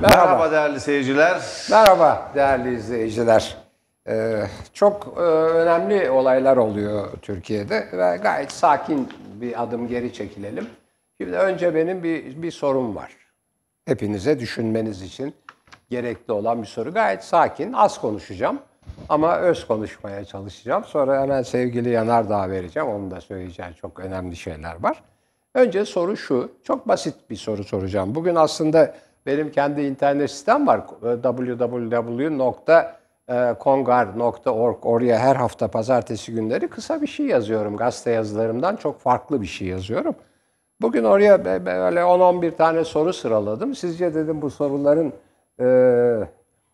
Merhaba. Merhaba değerli seyirciler. Merhaba değerli izleyiciler. Ee, çok e, önemli olaylar oluyor Türkiye'de ve gayet sakin bir adım geri çekilelim. Şimdi önce benim bir, bir sorum var. Hepinize düşünmeniz için gerekli olan bir soru. Gayet sakin, az konuşacağım ama öz konuşmaya çalışacağım. Sonra hemen sevgili Yanardağ vereceğim. Onun da söyleyeceğim çok önemli şeyler var. Önce soru şu, çok basit bir soru soracağım. Bugün aslında benim kendi internet sistem var www.kongar.org. Oraya her hafta pazartesi günleri kısa bir şey yazıyorum. Gazete yazılarımdan çok farklı bir şey yazıyorum. Bugün oraya böyle 10-11 tane soru sıraladım. Sizce dedim bu soruların e,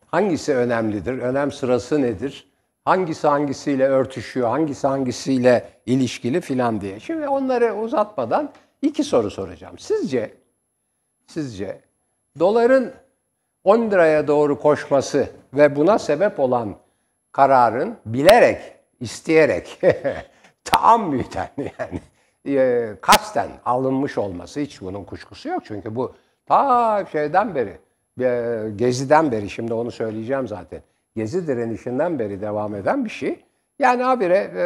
hangisi önemlidir? Önem sırası nedir? Hangisi hangisiyle örtüşüyor? Hangisi hangisiyle ilişkili filan diye. Şimdi onları uzatmadan iki soru soracağım. Sizce sizce Doların 10 liraya doğru koşması ve buna sebep olan kararın bilerek, isteyerek, tam taammüten yani e, kasten alınmış olması hiç bunun kuşkusu yok. Çünkü bu ta şeyden beri, e, Gezi'den beri, şimdi onu söyleyeceğim zaten. Gezi direnişinden beri devam eden bir şey. Yani abire e,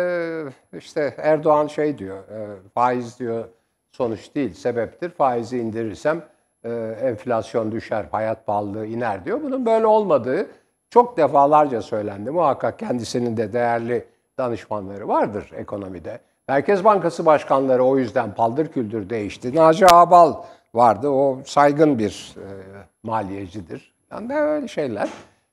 işte Erdoğan şey diyor, e, faiz diyor sonuç değil, sebeptir. Faizi indirirsem e, enflasyon düşer, hayat pahalılığı iner diyor. Bunun böyle olmadığı çok defalarca söylendi. Muhakkak kendisinin de değerli danışmanları vardır ekonomide. Merkez Bankası başkanları o yüzden paldır küldür değişti. Naci Abal vardı. O saygın bir e, maliyecidir. Yani öyle şeyler.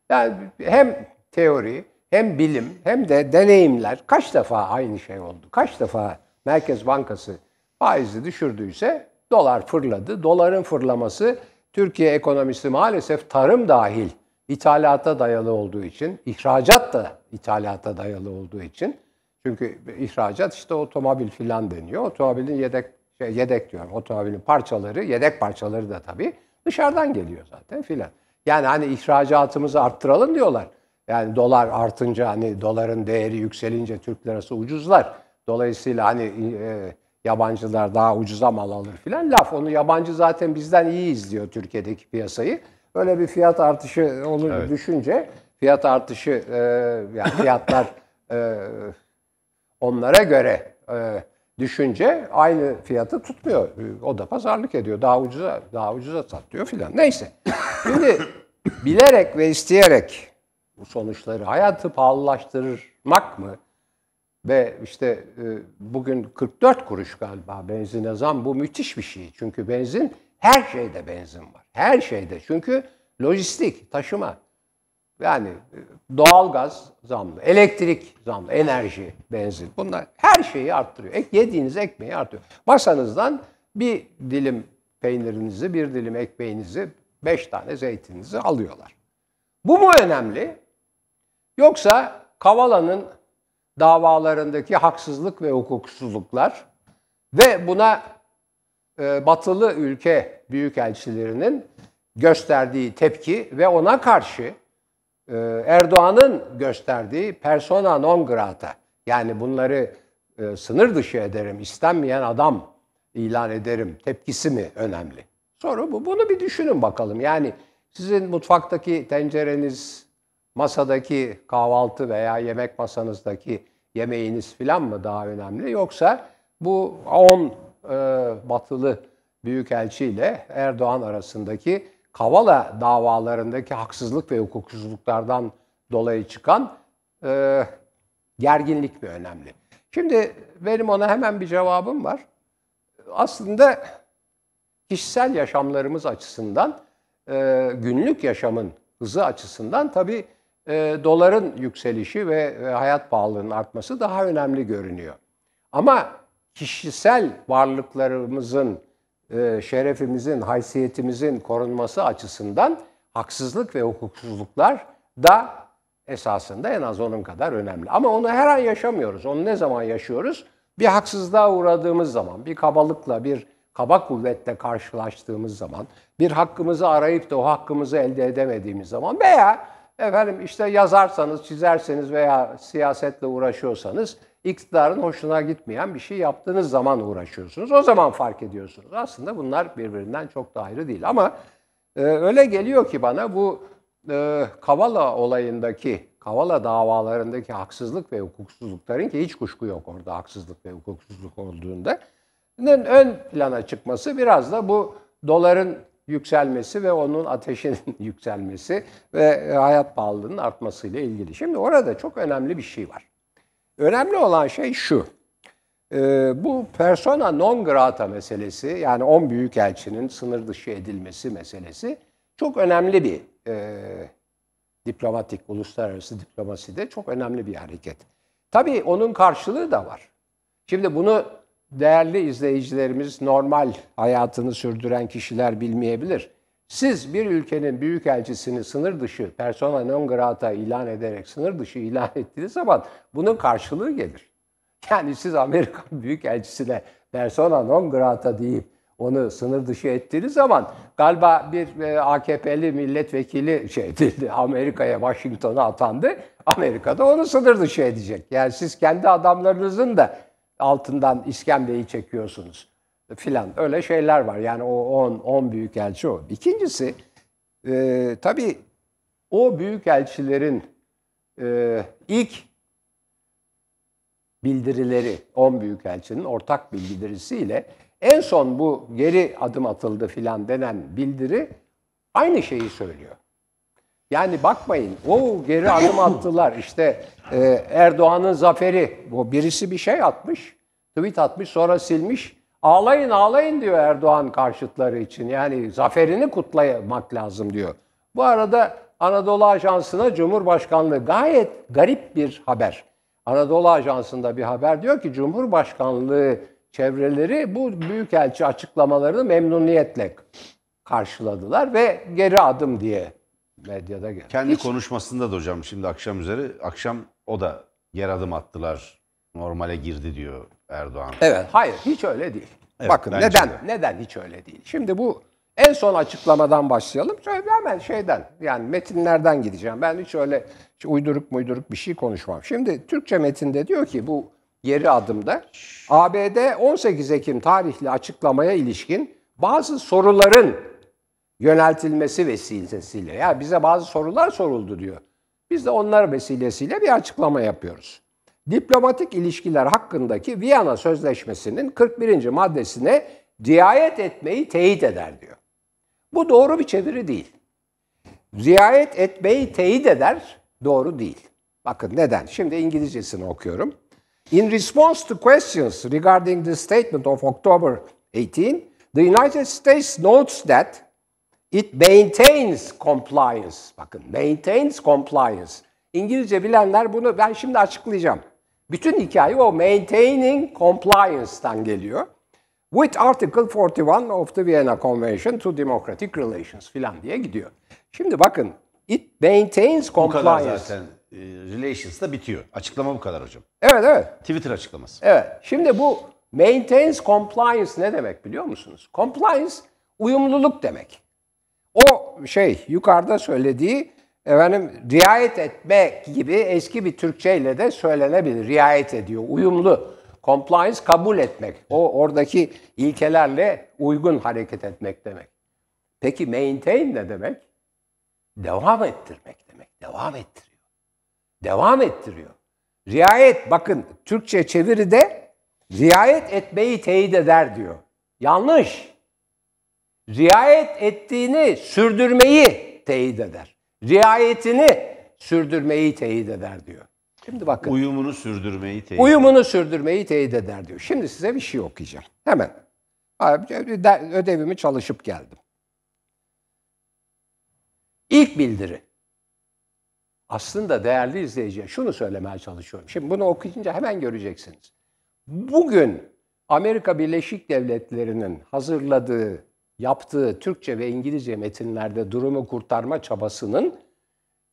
Yani hem teori hem bilim hem de deneyimler kaç defa aynı şey oldu? Kaç defa Merkez Bankası faizi düşürdüyse Dolar fırladı. Doların fırlaması Türkiye ekonomisi maalesef tarım dahil ithalata dayalı olduğu için, ihracat da ithalata dayalı olduğu için. Çünkü ihracat işte otomobil filan deniyor. Otomobilin yedek şey, yedek diyorum. Otomobilin parçaları, yedek parçaları da tabii dışarıdan geliyor zaten filan. Yani hani ihracatımızı arttıralım diyorlar. Yani dolar artınca hani doların değeri yükselince Türk lirası ucuzlar. Dolayısıyla hani e, Yabancılar daha ucuza mal alır filan laf. Onu yabancı zaten bizden iyi izliyor Türkiye'deki piyasayı. Öyle bir fiyat artışı olur evet. düşünce fiyat artışı e, yani fiyatlar e, onlara göre e, düşünce aynı fiyatı tutmuyor. O da pazarlık ediyor. Daha ucuza daha ucuza satıyor filan. Neyse. Şimdi bilerek ve isteyerek bu sonuçları hayatı pahalılaştırmak mı? Ve işte e, bugün 44 kuruş galiba benzine zam bu müthiş bir şey. Çünkü benzin her şeyde benzin var. Her şeyde. Çünkü lojistik, taşıma. Yani e, doğalgaz zamlı, elektrik zamlı, enerji, benzin. Bunlar her şeyi arttırıyor. Ek, yediğiniz ekmeği artıyor. Masanızdan bir dilim peynirinizi, bir dilim ekmeğinizi, beş tane zeytininizi alıyorlar. Bu mu önemli? Yoksa Kavala'nın davalarındaki haksızlık ve hukuksuzluklar ve buna e, batılı ülke büyükelçilerinin gösterdiği tepki ve ona karşı e, Erdoğan'ın gösterdiği persona non grata yani bunları e, sınır dışı ederim, istenmeyen adam ilan ederim tepkisi mi önemli? Soru bu. Bunu bir düşünün bakalım. Yani sizin mutfaktaki tencereniz, masadaki kahvaltı veya yemek masanızdaki yemeğiniz filan mı daha önemli? Yoksa bu 10 e, batılı büyükelçi ile Erdoğan arasındaki Kavala davalarındaki haksızlık ve hukuksuzluklardan dolayı çıkan e, gerginlik mi önemli? Şimdi benim ona hemen bir cevabım var. Aslında kişisel yaşamlarımız açısından, e, günlük yaşamın hızı açısından tabii e, doların yükselişi ve e, hayat pahalılığının artması daha önemli görünüyor. Ama kişisel varlıklarımızın, e, şerefimizin, haysiyetimizin korunması açısından haksızlık ve hukuksuzluklar da esasında en az onun kadar önemli. Ama onu her an yaşamıyoruz. Onu ne zaman yaşıyoruz? Bir haksızlığa uğradığımız zaman, bir kabalıkla, bir kaba kuvvetle karşılaştığımız zaman, bir hakkımızı arayıp da o hakkımızı elde edemediğimiz zaman veya Efendim işte yazarsanız, çizerseniz veya siyasetle uğraşıyorsanız iktidarın hoşuna gitmeyen bir şey yaptığınız zaman uğraşıyorsunuz. O zaman fark ediyorsunuz. Aslında bunlar birbirinden çok da ayrı değil. Ama e, öyle geliyor ki bana bu e, Kavala olayındaki, Kavala davalarındaki haksızlık ve hukuksuzlukların ki hiç kuşku yok orada haksızlık ve hukuksuzluk olduğunda ön plana çıkması biraz da bu doların yükselmesi ve onun ateşinin yükselmesi ve e, hayat pahalılığının artmasıyla ilgili. Şimdi orada çok önemli bir şey var. Önemli olan şey şu. E, bu persona non grata meselesi yani 10 büyük elçinin sınır dışı edilmesi meselesi çok önemli bir e, diplomatik, uluslararası diplomaside çok önemli bir hareket. Tabii onun karşılığı da var. Şimdi bunu değerli izleyicilerimiz normal hayatını sürdüren kişiler bilmeyebilir. Siz bir ülkenin büyükelçisini sınır dışı, persona non grata ilan ederek sınır dışı ilan ettiğiniz zaman bunun karşılığı gelir. Yani siz Amerika büyükelçisine persona non grata deyip onu sınır dışı ettiğiniz zaman galiba bir e, AKP'li milletvekili şey edildi. Amerika'ya, Washington'a atandı. Amerika da onu sınır dışı edecek. Yani siz kendi adamlarınızın da altından iskemleyi çekiyorsunuz filan. Öyle şeyler var. Yani o 10 10 büyük elçi o. İkincisi e, tabii o büyük elçilerin e, ilk bildirileri 10 büyük elçinin ortak bildirisiyle en son bu geri adım atıldı filan denen bildiri aynı şeyi söylüyor. Yani bakmayın, o geri adım attılar. İşte e, Erdoğan'ın zaferi, Bu birisi bir şey atmış, tweet atmış, sonra silmiş. Ağlayın, ağlayın diyor Erdoğan karşıtları için. Yani zaferini kutlamak lazım diyor. Bu arada Anadolu Ajansı'na Cumhurbaşkanlığı gayet garip bir haber. Anadolu Ajansı'nda bir haber diyor ki Cumhurbaşkanlığı çevreleri bu büyükelçi açıklamalarını memnuniyetle karşıladılar ve geri adım diye medyada geldi. Kendi Hiç... konuşmasında da hocam şimdi akşam üzeri akşam o da yer adım attılar. Normale girdi diyor Erdoğan. Evet, hayır hiç öyle değil. Evet, Bakın neden? De. Neden hiç öyle değil? Şimdi bu en son açıklamadan başlayalım. Şöyle hemen şeyden yani metinlerden gideceğim. Ben hiç öyle hiç uyduruk muyduruk bir şey konuşmam. Şimdi Türkçe metinde diyor ki bu geri adımda ABD 18 Ekim tarihli açıklamaya ilişkin bazı soruların yöneltilmesi vesilesiyle. Ya yani bize bazı sorular soruldu diyor. Biz de onlar vesilesiyle bir açıklama yapıyoruz. Diplomatik ilişkiler hakkındaki Viyana Sözleşmesi'nin 41. maddesine riayet etmeyi teyit eder diyor. Bu doğru bir çeviri değil. Riayet etmeyi teyit eder doğru değil. Bakın neden? Şimdi İngilizcesini okuyorum. In response to questions regarding the statement of October 18, the United States notes that It maintains compliance. Bakın maintains compliance. İngilizce bilenler bunu ben şimdi açıklayacağım. Bütün hikaye o maintaining compliance'tan geliyor. With Article 41 of the Vienna Convention to Democratic Relations filan diye gidiyor. Şimdi bakın it maintains compliance. Bu kadar zaten e, relations da bitiyor. Açıklama bu kadar hocam. Evet evet. Twitter açıklaması. Evet. Şimdi bu maintains compliance ne demek biliyor musunuz? Compliance uyumluluk demek şey yukarıda söylediği efendim riayet etmek gibi eski bir Türkçeyle de söylenebilir. Riayet ediyor, uyumlu. Compliance kabul etmek. O oradaki ilkelerle uygun hareket etmek demek. Peki maintain ne demek? Devam ettirmek demek. Devam ettiriyor. Devam ettiriyor. Riayet bakın Türkçe çeviride riayet etmeyi teyit eder diyor. Yanlış riayet ettiğini sürdürmeyi teyit eder. Riayetini sürdürmeyi teyit eder diyor. Şimdi bakın. Uyumunu sürdürmeyi teyit Uyumunu sürdürmeyi teyit eder diyor. Şimdi size bir şey okuyacağım. Hemen. Ödevimi çalışıp geldim. İlk bildiri. Aslında değerli izleyiciye şunu söylemeye çalışıyorum. Şimdi bunu okuyunca hemen göreceksiniz. Bugün Amerika Birleşik Devletleri'nin hazırladığı yaptığı Türkçe ve İngilizce metinlerde durumu kurtarma çabasının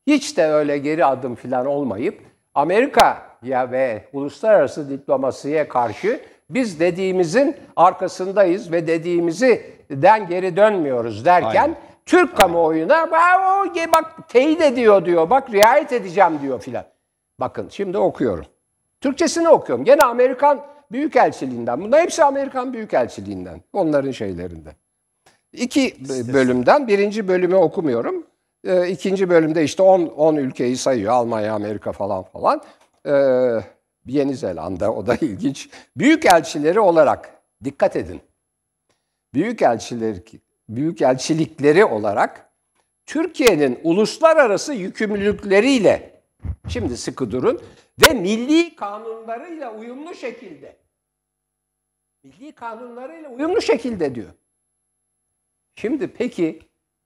hiç de öyle geri adım filan olmayıp Amerika ya ve uluslararası diplomasiye karşı biz dediğimizin arkasındayız ve dediğimizi den geri dönmüyoruz derken Aynen. Türk kamuoyuna bak teyit ediyor diyor bak riayet edeceğim diyor filan. Bakın şimdi okuyorum. Türkçesini okuyorum. Gene Amerikan Büyükelçiliğinden. Bunlar hepsi Amerikan Büyükelçiliğinden. Onların şeylerinde. İki bölümden birinci bölümü okumuyorum. Ee, ikinci bölümde işte 10 ülkeyi sayıyor. Almanya, Amerika falan falan. E, Yeni Zelanda o da ilginç. Büyük elçileri olarak dikkat edin. Büyük elçileri büyük elçilikleri olarak Türkiye'nin uluslararası yükümlülükleriyle şimdi sıkı durun ve milli kanunlarıyla uyumlu şekilde milli kanunlarıyla uyumlu şekilde diyor. Şimdi peki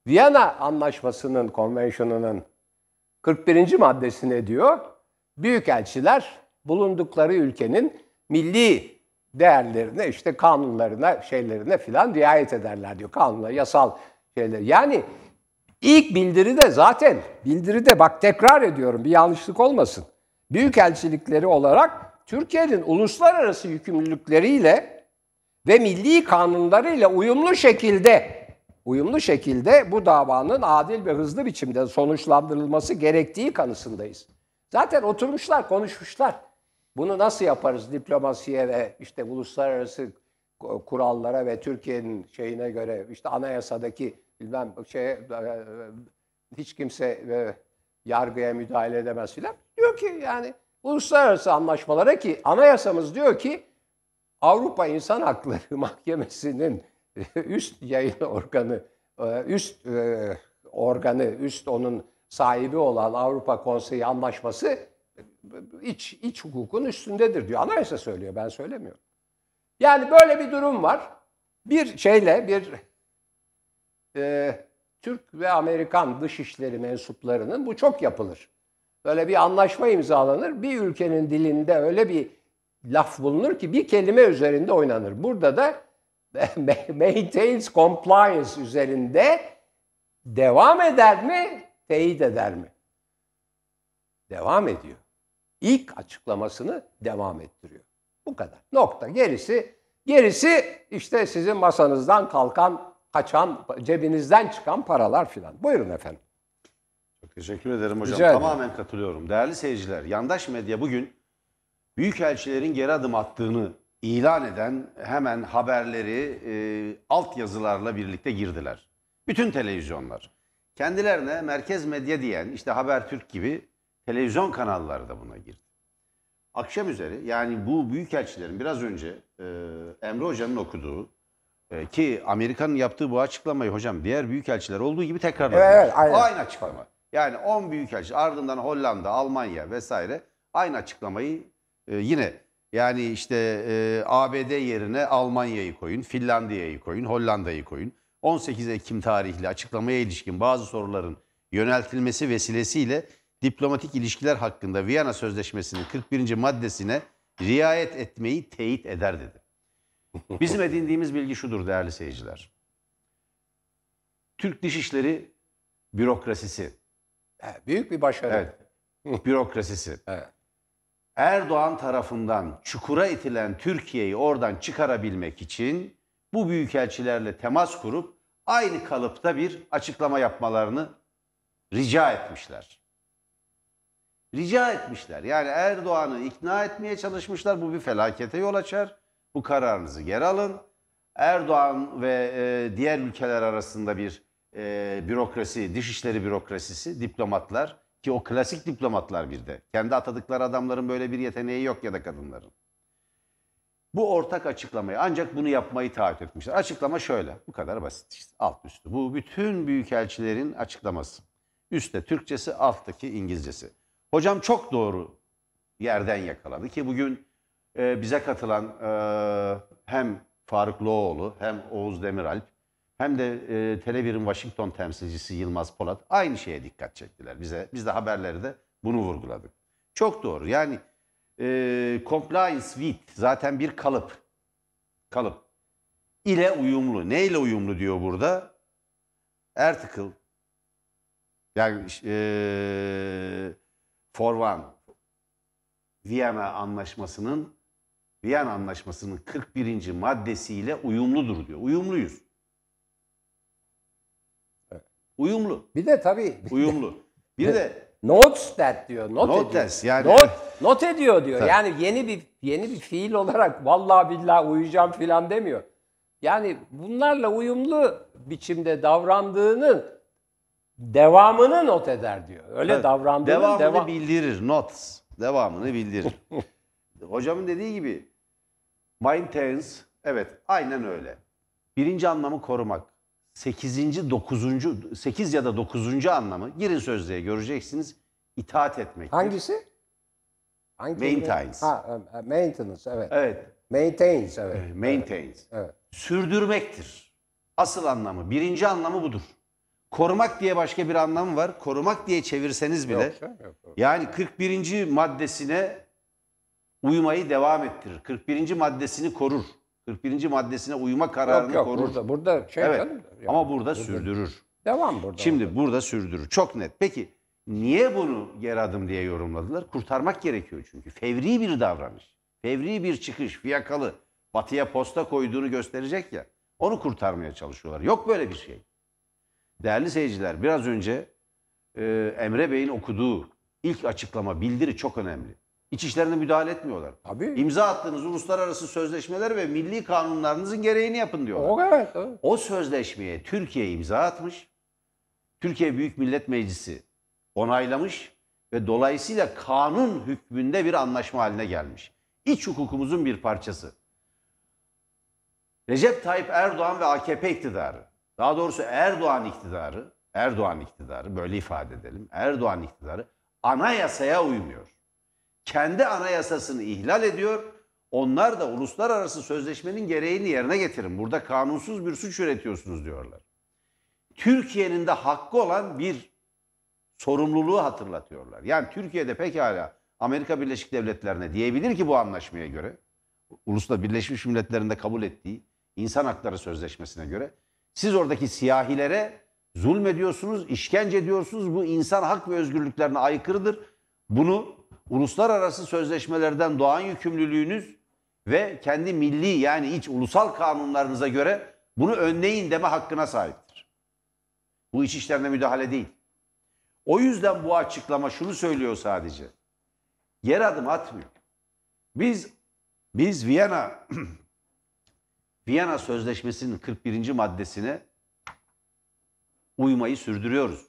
Viyana Anlaşması'nın, konvensiyonunun 41. maddesi ne diyor? Büyükelçiler bulundukları ülkenin milli değerlerine, işte kanunlarına, şeylerine filan riayet ederler diyor. Kanunla, yasal şeyler. Yani ilk bildiri de zaten, bildiri de bak tekrar ediyorum bir yanlışlık olmasın. Büyükelçilikleri olarak Türkiye'nin uluslararası yükümlülükleriyle ve milli kanunlarıyla uyumlu şekilde uyumlu şekilde bu davanın adil ve hızlı biçimde sonuçlandırılması gerektiği kanısındayız. Zaten oturmuşlar, konuşmuşlar. Bunu nasıl yaparız diplomasiye ve işte uluslararası kurallara ve Türkiye'nin şeyine göre işte anayasadaki bilmem şey e, e, hiç kimse e, yargıya müdahale edemez filan. Diyor ki yani uluslararası anlaşmalara ki anayasamız diyor ki Avrupa İnsan Hakları Mahkemesi'nin üst yayın organı, e, üst e, organı, üst onun sahibi olan Avrupa Konseyi Anlaşması e, iç, iç hukukun üstündedir diyor. Anayasa söylüyor, ben söylemiyorum. Yani böyle bir durum var. Bir şeyle, bir e, Türk ve Amerikan dışişleri mensuplarının bu çok yapılır. Böyle bir anlaşma imzalanır. Bir ülkenin dilinde öyle bir laf bulunur ki bir kelime üzerinde oynanır. Burada da maintains compliance üzerinde devam eder mi, teyit eder mi? Devam ediyor. İlk açıklamasını devam ettiriyor. Bu kadar. Nokta. Gerisi gerisi işte sizin masanızdan kalkan, kaçan, cebinizden çıkan paralar filan. Buyurun efendim. teşekkür ederim hocam. Rica Tamamen katılıyorum. Değerli seyirciler, yandaş medya bugün büyükelçilerin geri adım attığını ilan eden hemen haberleri e, alt yazılarla birlikte girdiler. Bütün televizyonlar. Kendilerine merkez medya diyen işte Habertürk gibi televizyon kanalları da buna girdi. Akşam üzeri yani bu büyükelçilerin biraz önce e, Emre Hoca'nın okuduğu e, ki Amerika'nın yaptığı bu açıklamayı hocam diğer büyükelçiler olduğu gibi tekrarladı. Evet, evet, aynen. Aynı açıklama. Yani 10 büyükelçi ardından Hollanda, Almanya vesaire aynı açıklamayı e, yine yani işte e, ABD yerine Almanya'yı koyun, Finlandiya'yı koyun, Hollanda'yı koyun. 18 Ekim tarihli açıklamaya ilişkin bazı soruların yöneltilmesi vesilesiyle diplomatik ilişkiler hakkında Viyana Sözleşmesi'nin 41. maddesine riayet etmeyi teyit eder dedi. Bizim edindiğimiz bilgi şudur değerli seyirciler. Türk Dışişleri bürokrasisi. büyük bir başarı. Evet. Bürokrasisi. Evet. Erdoğan tarafından çukura itilen Türkiye'yi oradan çıkarabilmek için bu büyükelçilerle temas kurup aynı kalıpta bir açıklama yapmalarını rica etmişler. Rica etmişler. Yani Erdoğan'ı ikna etmeye çalışmışlar. Bu bir felakete yol açar. Bu kararınızı geri alın. Erdoğan ve e, diğer ülkeler arasında bir e, bürokrasi, dışişleri bürokrasisi, diplomatlar ki o klasik diplomatlar bir de. Kendi atadıkları adamların böyle bir yeteneği yok ya da kadınların. Bu ortak açıklamayı ancak bunu yapmayı taahhüt etmişler. Açıklama şöyle. Bu kadar basit işte. Alt üstü. Bu bütün büyükelçilerin açıklaması. Üstte Türkçesi, alttaki İngilizcesi. Hocam çok doğru yerden yakaladı ki bugün e, bize katılan e, hem Faruk Loğlu hem Oğuz Demiralp hem de e, tele Washington temsilcisi Yılmaz Polat aynı şeye dikkat çektiler bize. Biz de haberleri de bunu vurguladık. Çok doğru. Yani e, compliance with zaten bir kalıp. Kalıp. ile uyumlu. Neyle uyumlu diyor burada? Article. Yani e, for one. Viyana anlaşmasının Viyana anlaşmasının 41. maddesiyle uyumludur diyor. Uyumluyuz. Uyumlu. Bir de tabii. Bir Uyumlu. Bir de notes that diyor. Not Notes, ediyor. yani- Not, not ediyor diyor. Tabii. Yani yeni bir yeni bir fiil olarak vallahi billahi uyuyacağım filan demiyor. Yani bunlarla uyumlu biçimde davrandığının devamını not eder diyor. Öyle Evet. davrandığının devamını devam- bildirir. notes Devamını bildirir. Hocamın dediği gibi maintains evet aynen öyle. Birinci anlamı korumak. 8. 9. 8 ya da 9. anlamı girin sözlüğe göreceksiniz. itaat etmek. Hangisi? Hangi Maintains. Ha, e, e, maintenance evet. Evet. Maintains evet. evet maintains. Evet. evet. Sürdürmektir. Asıl anlamı, birinci anlamı budur. Korumak diye başka bir anlamı var. Korumak diye çevirseniz bile yok, yok, yok. yani 41. maddesine uymayı devam ettirir. 41. maddesini korur. 41. maddesine uyma kararını yok, yok, korur. Burada, burada şey evet. canım, Ama burada, burada sürdürür. Devam burada. Şimdi orada. burada sürdürür. Çok net. Peki niye bunu yer adım diye yorumladılar? Kurtarmak gerekiyor çünkü. Fevri bir davranış. Fevri bir çıkış. Fiyakalı. Batıya posta koyduğunu gösterecek ya. Onu kurtarmaya çalışıyorlar. Yok böyle bir şey. Değerli seyirciler biraz önce e, Emre Bey'in okuduğu ilk açıklama bildiri çok önemli. İç işlerine müdahale etmiyorlar. Tabii. İmza attığınız uluslararası sözleşmeler ve milli kanunlarınızın gereğini yapın diyorlar. O, evet, evet. o sözleşmeye Türkiye imza atmış. Türkiye Büyük Millet Meclisi onaylamış ve dolayısıyla kanun hükmünde bir anlaşma haline gelmiş. İç hukukumuzun bir parçası. Recep Tayyip Erdoğan ve AKP iktidarı, daha doğrusu Erdoğan iktidarı, Erdoğan iktidarı böyle ifade edelim. Erdoğan iktidarı anayasaya uymuyor kendi anayasasını ihlal ediyor. Onlar da uluslararası sözleşmenin gereğini yerine getirin. Burada kanunsuz bir suç üretiyorsunuz diyorlar. Türkiye'nin de hakkı olan bir sorumluluğu hatırlatıyorlar. Yani Türkiye'de pekala Amerika Birleşik Devletleri'ne diyebilir ki bu anlaşmaya göre, Ulusla Birleşmiş Milletler'inde kabul ettiği İnsan Hakları Sözleşmesi'ne göre siz oradaki siyahilere zulmediyorsunuz, işkence ediyorsunuz. Bu insan hak ve özgürlüklerine aykırıdır. Bunu uluslararası sözleşmelerden doğan yükümlülüğünüz ve kendi milli yani iç ulusal kanunlarınıza göre bunu önleyin deme hakkına sahiptir. Bu iç işlerine müdahale değil. O yüzden bu açıklama şunu söylüyor sadece. Yer adım atmıyor. Biz biz Viyana Viyana Sözleşmesi'nin 41. maddesine uymayı sürdürüyoruz.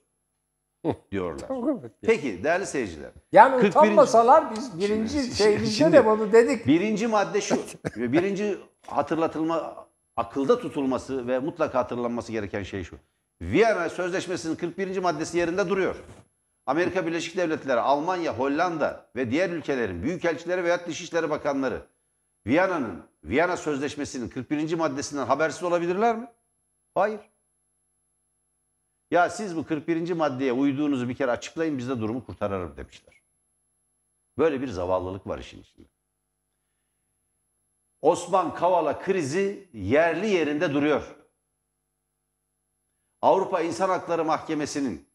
diyorlar. Peki değerli seyirciler. Yani 41. utanmasalar biz birinci şeyimizde de bunu dedik. Birinci madde şu. birinci hatırlatılma, akılda tutulması ve mutlaka hatırlanması gereken şey şu. Viyana Sözleşmesi'nin 41. maddesi yerinde duruyor. Amerika Birleşik Devletleri, Almanya, Hollanda ve diğer ülkelerin büyükelçileri veya Dışişleri Bakanları Viyana'nın Viyana Sözleşmesi'nin 41. maddesinden habersiz olabilirler mi? Hayır. Ya siz bu 41. maddeye uyduğunuzu bir kere açıklayın biz de durumu kurtararım demişler. Böyle bir zavallılık var işin içinde. Osman Kavala krizi yerli yerinde duruyor. Avrupa İnsan Hakları Mahkemesi'nin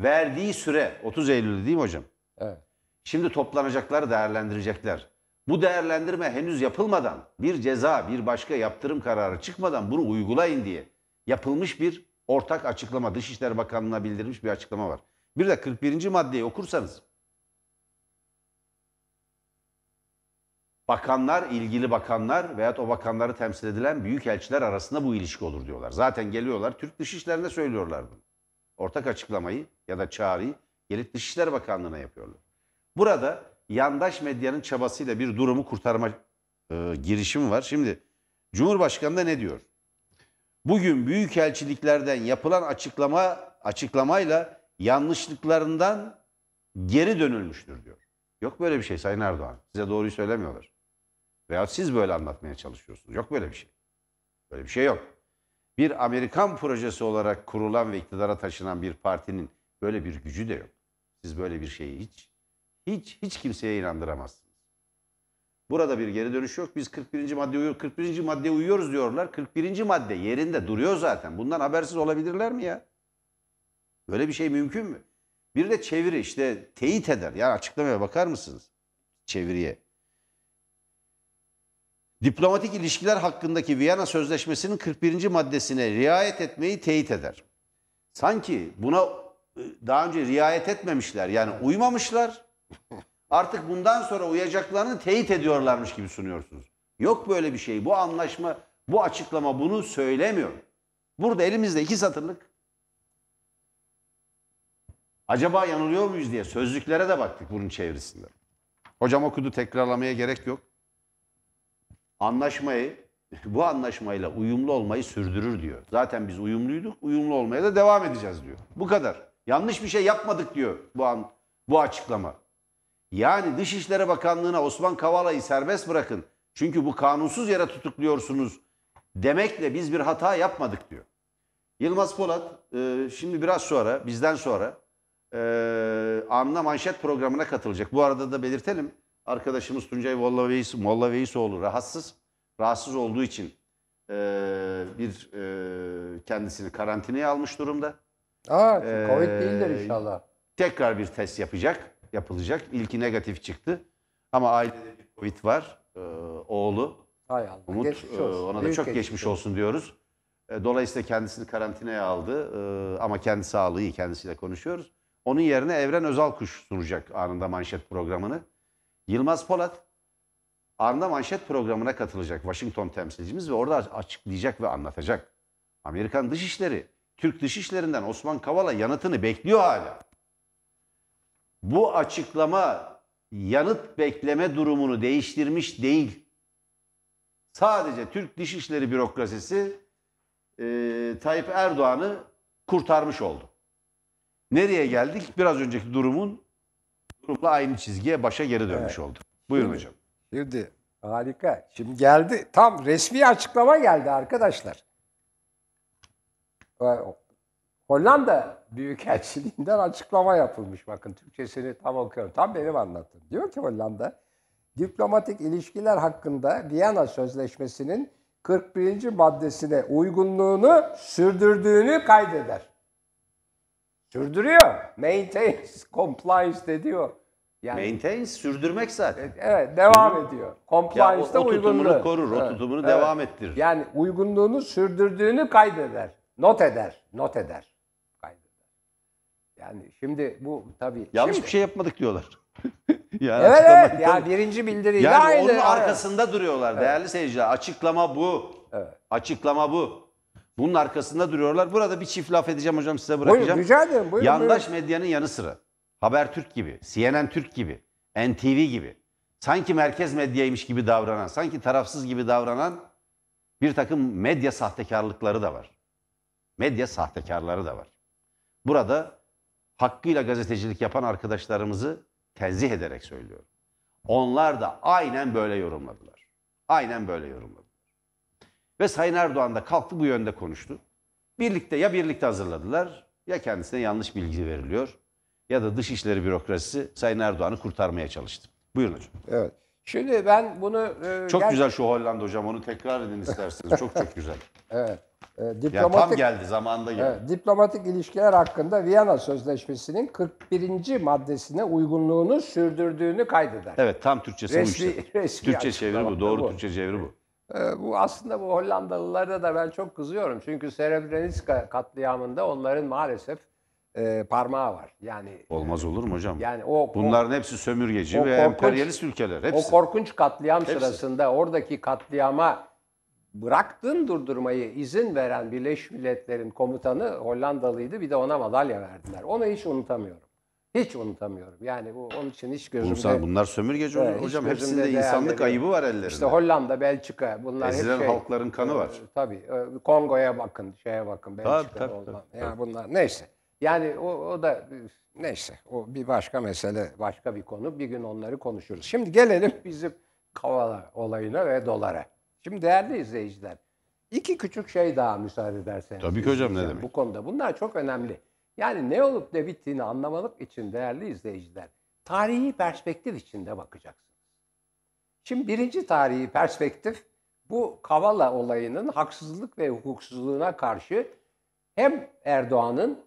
verdiği süre 30 Eylül'de değil mi hocam? Evet. Şimdi toplanacaklar, değerlendirecekler. Bu değerlendirme henüz yapılmadan, bir ceza, bir başka yaptırım kararı çıkmadan bunu uygulayın diye yapılmış bir ortak açıklama Dışişleri Bakanlığı'na bildirilmiş bir açıklama var. Bir de 41. maddeyi okursanız bakanlar, ilgili bakanlar veyahut o bakanları temsil edilen büyük elçiler arasında bu ilişki olur diyorlar. Zaten geliyorlar Türk Dışişleri'ne söylüyorlar bunu. Ortak açıklamayı ya da çağrıyı gelip Dışişleri Bakanlığı'na yapıyorlar. Burada yandaş medyanın çabasıyla bir durumu kurtarma e, girişimi var. Şimdi Cumhurbaşkanı da ne diyor? bugün büyük elçiliklerden yapılan açıklama açıklamayla yanlışlıklarından geri dönülmüştür diyor. Yok böyle bir şey Sayın Erdoğan. Size doğruyu söylemiyorlar. Veya siz böyle anlatmaya çalışıyorsunuz. Yok böyle bir şey. Böyle bir şey yok. Bir Amerikan projesi olarak kurulan ve iktidara taşınan bir partinin böyle bir gücü de yok. Siz böyle bir şeyi hiç hiç hiç kimseye inandıramazsınız. Burada bir geri dönüş yok. Biz 41. madde uyuyoruz. 41. madde uyuyoruz diyorlar. 41. madde yerinde duruyor zaten. Bundan habersiz olabilirler mi ya? Böyle bir şey mümkün mü? Bir de çeviri işte teyit eder. Yani açıklamaya bakar mısınız? Çeviriye. Diplomatik ilişkiler hakkındaki Viyana Sözleşmesi'nin 41. maddesine riayet etmeyi teyit eder. Sanki buna e, daha önce riayet etmemişler. Yani uymamışlar. artık bundan sonra uyacaklarını teyit ediyorlarmış gibi sunuyorsunuz. Yok böyle bir şey. Bu anlaşma, bu açıklama bunu söylemiyor. Burada elimizde iki satırlık. Acaba yanılıyor muyuz diye sözlüklere de baktık bunun çevresinde. Hocam okudu tekrarlamaya gerek yok. Anlaşmayı, bu anlaşmayla uyumlu olmayı sürdürür diyor. Zaten biz uyumluyduk, uyumlu olmaya da devam edeceğiz diyor. Bu kadar. Yanlış bir şey yapmadık diyor bu an bu açıklama. Yani Dışişleri Bakanlığı'na Osman Kavala'yı serbest bırakın. Çünkü bu kanunsuz yere tutukluyorsunuz demekle biz bir hata yapmadık diyor. Yılmaz Polat e, şimdi biraz sonra bizden sonra e, manşet programına katılacak. Bu arada da belirtelim arkadaşımız Tuncay Vollaveys, Mollaveysoğlu rahatsız. Rahatsız olduğu için e, bir e, kendisini karantinaya almış durumda. Aa, Covid ee, değildir inşallah. Tekrar bir test yapacak yapılacak. İlki negatif çıktı. Ama ailede bir Covid var. Ee, oğlu Hay Allah. Umut e, ona da Büyük çok geçmiş olsun diyoruz. E, Dolayısıyla kendisini karantinaya aldı E, ama kendi sağlığı iyi kendisiyle konuşuyoruz. Onun yerine Evren Özalkuş sunacak anında manşet programını. Yılmaz Polat anında manşet programına katılacak Washington temsilcimiz ve orada açıklayacak ve anlatacak. Amerikan Dışişleri Türk Dışişlerinden Osman Kavala yanıtını bekliyor hala bu açıklama yanıt bekleme durumunu değiştirmiş değil. Sadece Türk Dışişleri Bürokrasisi e, Tayyip Erdoğan'ı kurtarmış oldu. Nereye geldik? Biraz önceki durumun durumla aynı çizgiye başa geri dönmüş evet. olduk. Buyurun şimdi, hocam. Şimdi harika. Şimdi geldi. Tam resmi açıklama geldi arkadaşlar. Ee, Hollanda Büyükelçiliğinden açıklama yapılmış. Bakın Türkçesini tam okuyorum. Tam benim anlattım. Diyor ki Hollanda, diplomatik ilişkiler hakkında Viyana Sözleşmesi'nin 41. maddesine uygunluğunu sürdürdüğünü kaydeder. Sürdürüyor. Maintains, compliance de diyor. Yani, Maintains sürdürmek zaten. E, evet, devam ediyor. Compliance'da uygunluğu. O korur, o tutumunu evet, devam ettirir. Yani uygunluğunu sürdürdüğünü kaydeder. Not eder, not eder. Yani şimdi bu tabii... Yanlış bir şey yapmadık diyorlar. yani evet evet ya birinci bildiri. Yani aynı, onun arkasında duruyorlar evet. değerli seyirciler. Açıklama bu. Evet. Açıklama bu. Bunun arkasında duruyorlar. Burada bir çift laf edeceğim hocam size bırakacağım. Buyurun rica ederim. Buyurun, Yandaş buyurun. medyanın yanı sıra Habertürk gibi, CNN Türk gibi, NTV gibi sanki merkez medyaymış gibi davranan, sanki tarafsız gibi davranan bir takım medya sahtekarlıkları da var. Medya sahtekarları da var. Burada hakkıyla gazetecilik yapan arkadaşlarımızı tenzih ederek söylüyorum. Onlar da aynen böyle yorumladılar. Aynen böyle yorumladılar. Ve Sayın Erdoğan da kalktı bu yönde konuştu. Birlikte ya birlikte hazırladılar ya kendisine yanlış bilgi veriliyor ya da Dışişleri Bürokrasisi Sayın Erdoğan'ı kurtarmaya çalıştı. Buyurun hocam. Evet. Şimdi ben bunu... E, çok gerçekten... güzel şu Hollanda hocam onu tekrar edin isterseniz. çok çok güzel. Evet e, ee, diplomatik, ya tam geldi zamanında geldi. E, diplomatik ilişkiler hakkında Viyana Sözleşmesi'nin 41. maddesine uygunluğunu sürdürdüğünü kaydeder. Evet tam Türkçe resmi, Resmi Türkçe çeviri bu. Doğru bu. Türkçe çeviri bu. E, bu aslında bu Hollandalılara da ben çok kızıyorum. Çünkü Srebrenica katliamında onların maalesef e, parmağı var. Yani olmaz olur mu hocam? Yani o bunların o, hepsi sömürgeci ve korkunç, emperyalist ülkeler hepsi. O korkunç katliam hepsi. sırasında oradaki katliama bıraktın durdurmayı izin veren Birleşmiş Milletler'in komutanı Hollandalıydı. Bir de ona madalya verdiler. Onu hiç unutamıyorum. Hiç unutamıyorum. Yani bu onun için hiç gözümde... Bunlar, bunlar sömürgeci evet, hocam. Hepsinde insanlık ayıbı var ellerinde. İşte Hollanda, Belçika bunlar Ezilen hep şey, halkların kanı var. Ee, tabii. E, Kongo'ya bakın, şeye bakın. Belçika tabii, tabii, olma. tabii, yani bunlar neyse. Yani o, o da neyse. O bir başka mesele, başka bir konu. Bir gün onları konuşuruz. Şimdi gelelim bizim kavala olayına ve dolara. Şimdi değerli izleyiciler, iki küçük şey daha müsaade ederseniz. Tabii ki hocam ne demek. Bu konuda bunlar çok önemli. Yani ne olup ne bittiğini anlamalık için değerli izleyiciler, tarihi perspektif içinde bakacaksınız. Şimdi birinci tarihi perspektif bu Kavala olayının haksızlık ve hukuksuzluğuna karşı hem Erdoğan'ın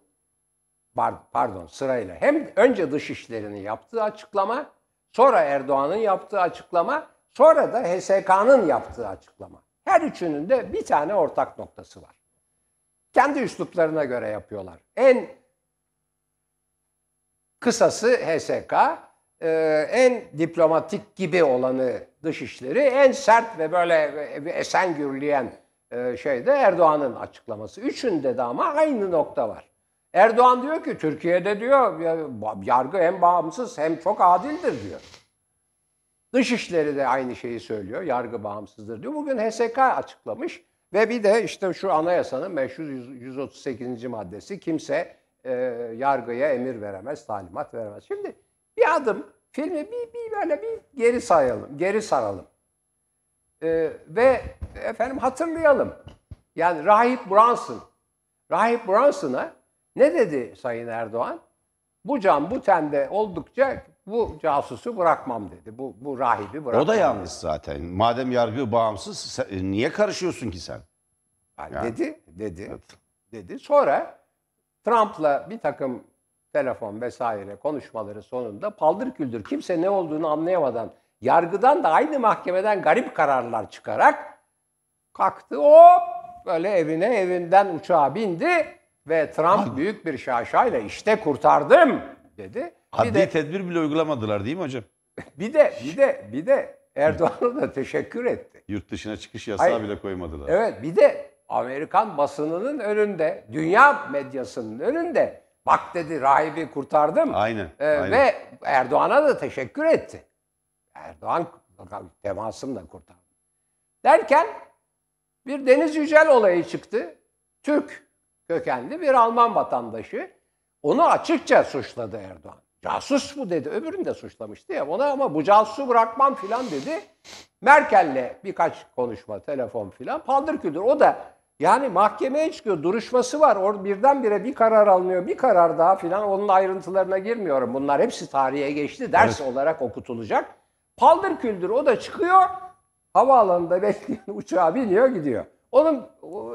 pardon sırayla hem önce dışişlerinin yaptığı açıklama sonra Erdoğan'ın yaptığı açıklama Sonra da HSK'nın yaptığı açıklama. Her üçünün de bir tane ortak noktası var. Kendi üsluplarına göre yapıyorlar. En kısası HSK, e, en diplomatik gibi olanı dışişleri, en sert ve böyle esen gürleyen e, şey de Erdoğan'ın açıklaması. Üçünde de ama aynı nokta var. Erdoğan diyor ki Türkiye'de diyor yargı hem bağımsız hem çok adildir diyor. Dışişleri de aynı şeyi söylüyor. Yargı bağımsızdır diyor. Bugün HSK açıklamış ve bir de işte şu anayasanın meşhur 138. maddesi kimse e, yargıya emir veremez, talimat veremez. Şimdi bir adım filmi bir, bir böyle bir geri sayalım, geri saralım. E, ve efendim hatırlayalım. Yani Rahip Brunson, Rahip Brunson'a ne dedi Sayın Erdoğan? Bu can bu tende oldukça bu casusu bırakmam dedi. Bu, bu rahibi bırakmam O da yalnız dedi. zaten. Madem yargı bağımsız sen, e, niye karışıyorsun ki sen? Yani Dedi, dedi. Evet. Dedi. Sonra Trump'la bir takım telefon vesaire konuşmaları sonunda paldır küldür kimse ne olduğunu anlayamadan yargıdan da aynı mahkemeden garip kararlar çıkarak kalktı hop böyle evine evinden uçağa bindi ve Trump büyük bir şaşayla işte kurtardım dedi. Haddi de, tedbir bile uygulamadılar değil mi hocam? Bir de bir de bir de Erdoğan'a da teşekkür etti. Yurt dışına çıkış yasağı Hayır. bile koymadılar. Evet bir de Amerikan basınının önünde, dünya medyasının önünde bak dedi rahibi kurtardım. Aynen. Ee, aynen. Ve Erdoğan'a da teşekkür etti. Erdoğan temasımla kurtardı. Derken bir Deniz Yücel olayı çıktı. Türk kökenli bir Alman vatandaşı. Onu açıkça suçladı Erdoğan. Casus bu dedi. Öbürünü de suçlamıştı ya ona ama bu casusu bırakmam filan dedi. Merkel'le birkaç konuşma, telefon filan. Paldır küldür. O da yani mahkemeye çıkıyor, duruşması var. Orada birdenbire bir karar alınıyor, bir karar daha filan. Onun ayrıntılarına girmiyorum. Bunlar hepsi tarihe geçti. Ders evet. olarak okutulacak. Paldır küldür o da çıkıyor. Havaalanında bekleyen uçağa biniyor gidiyor. Onun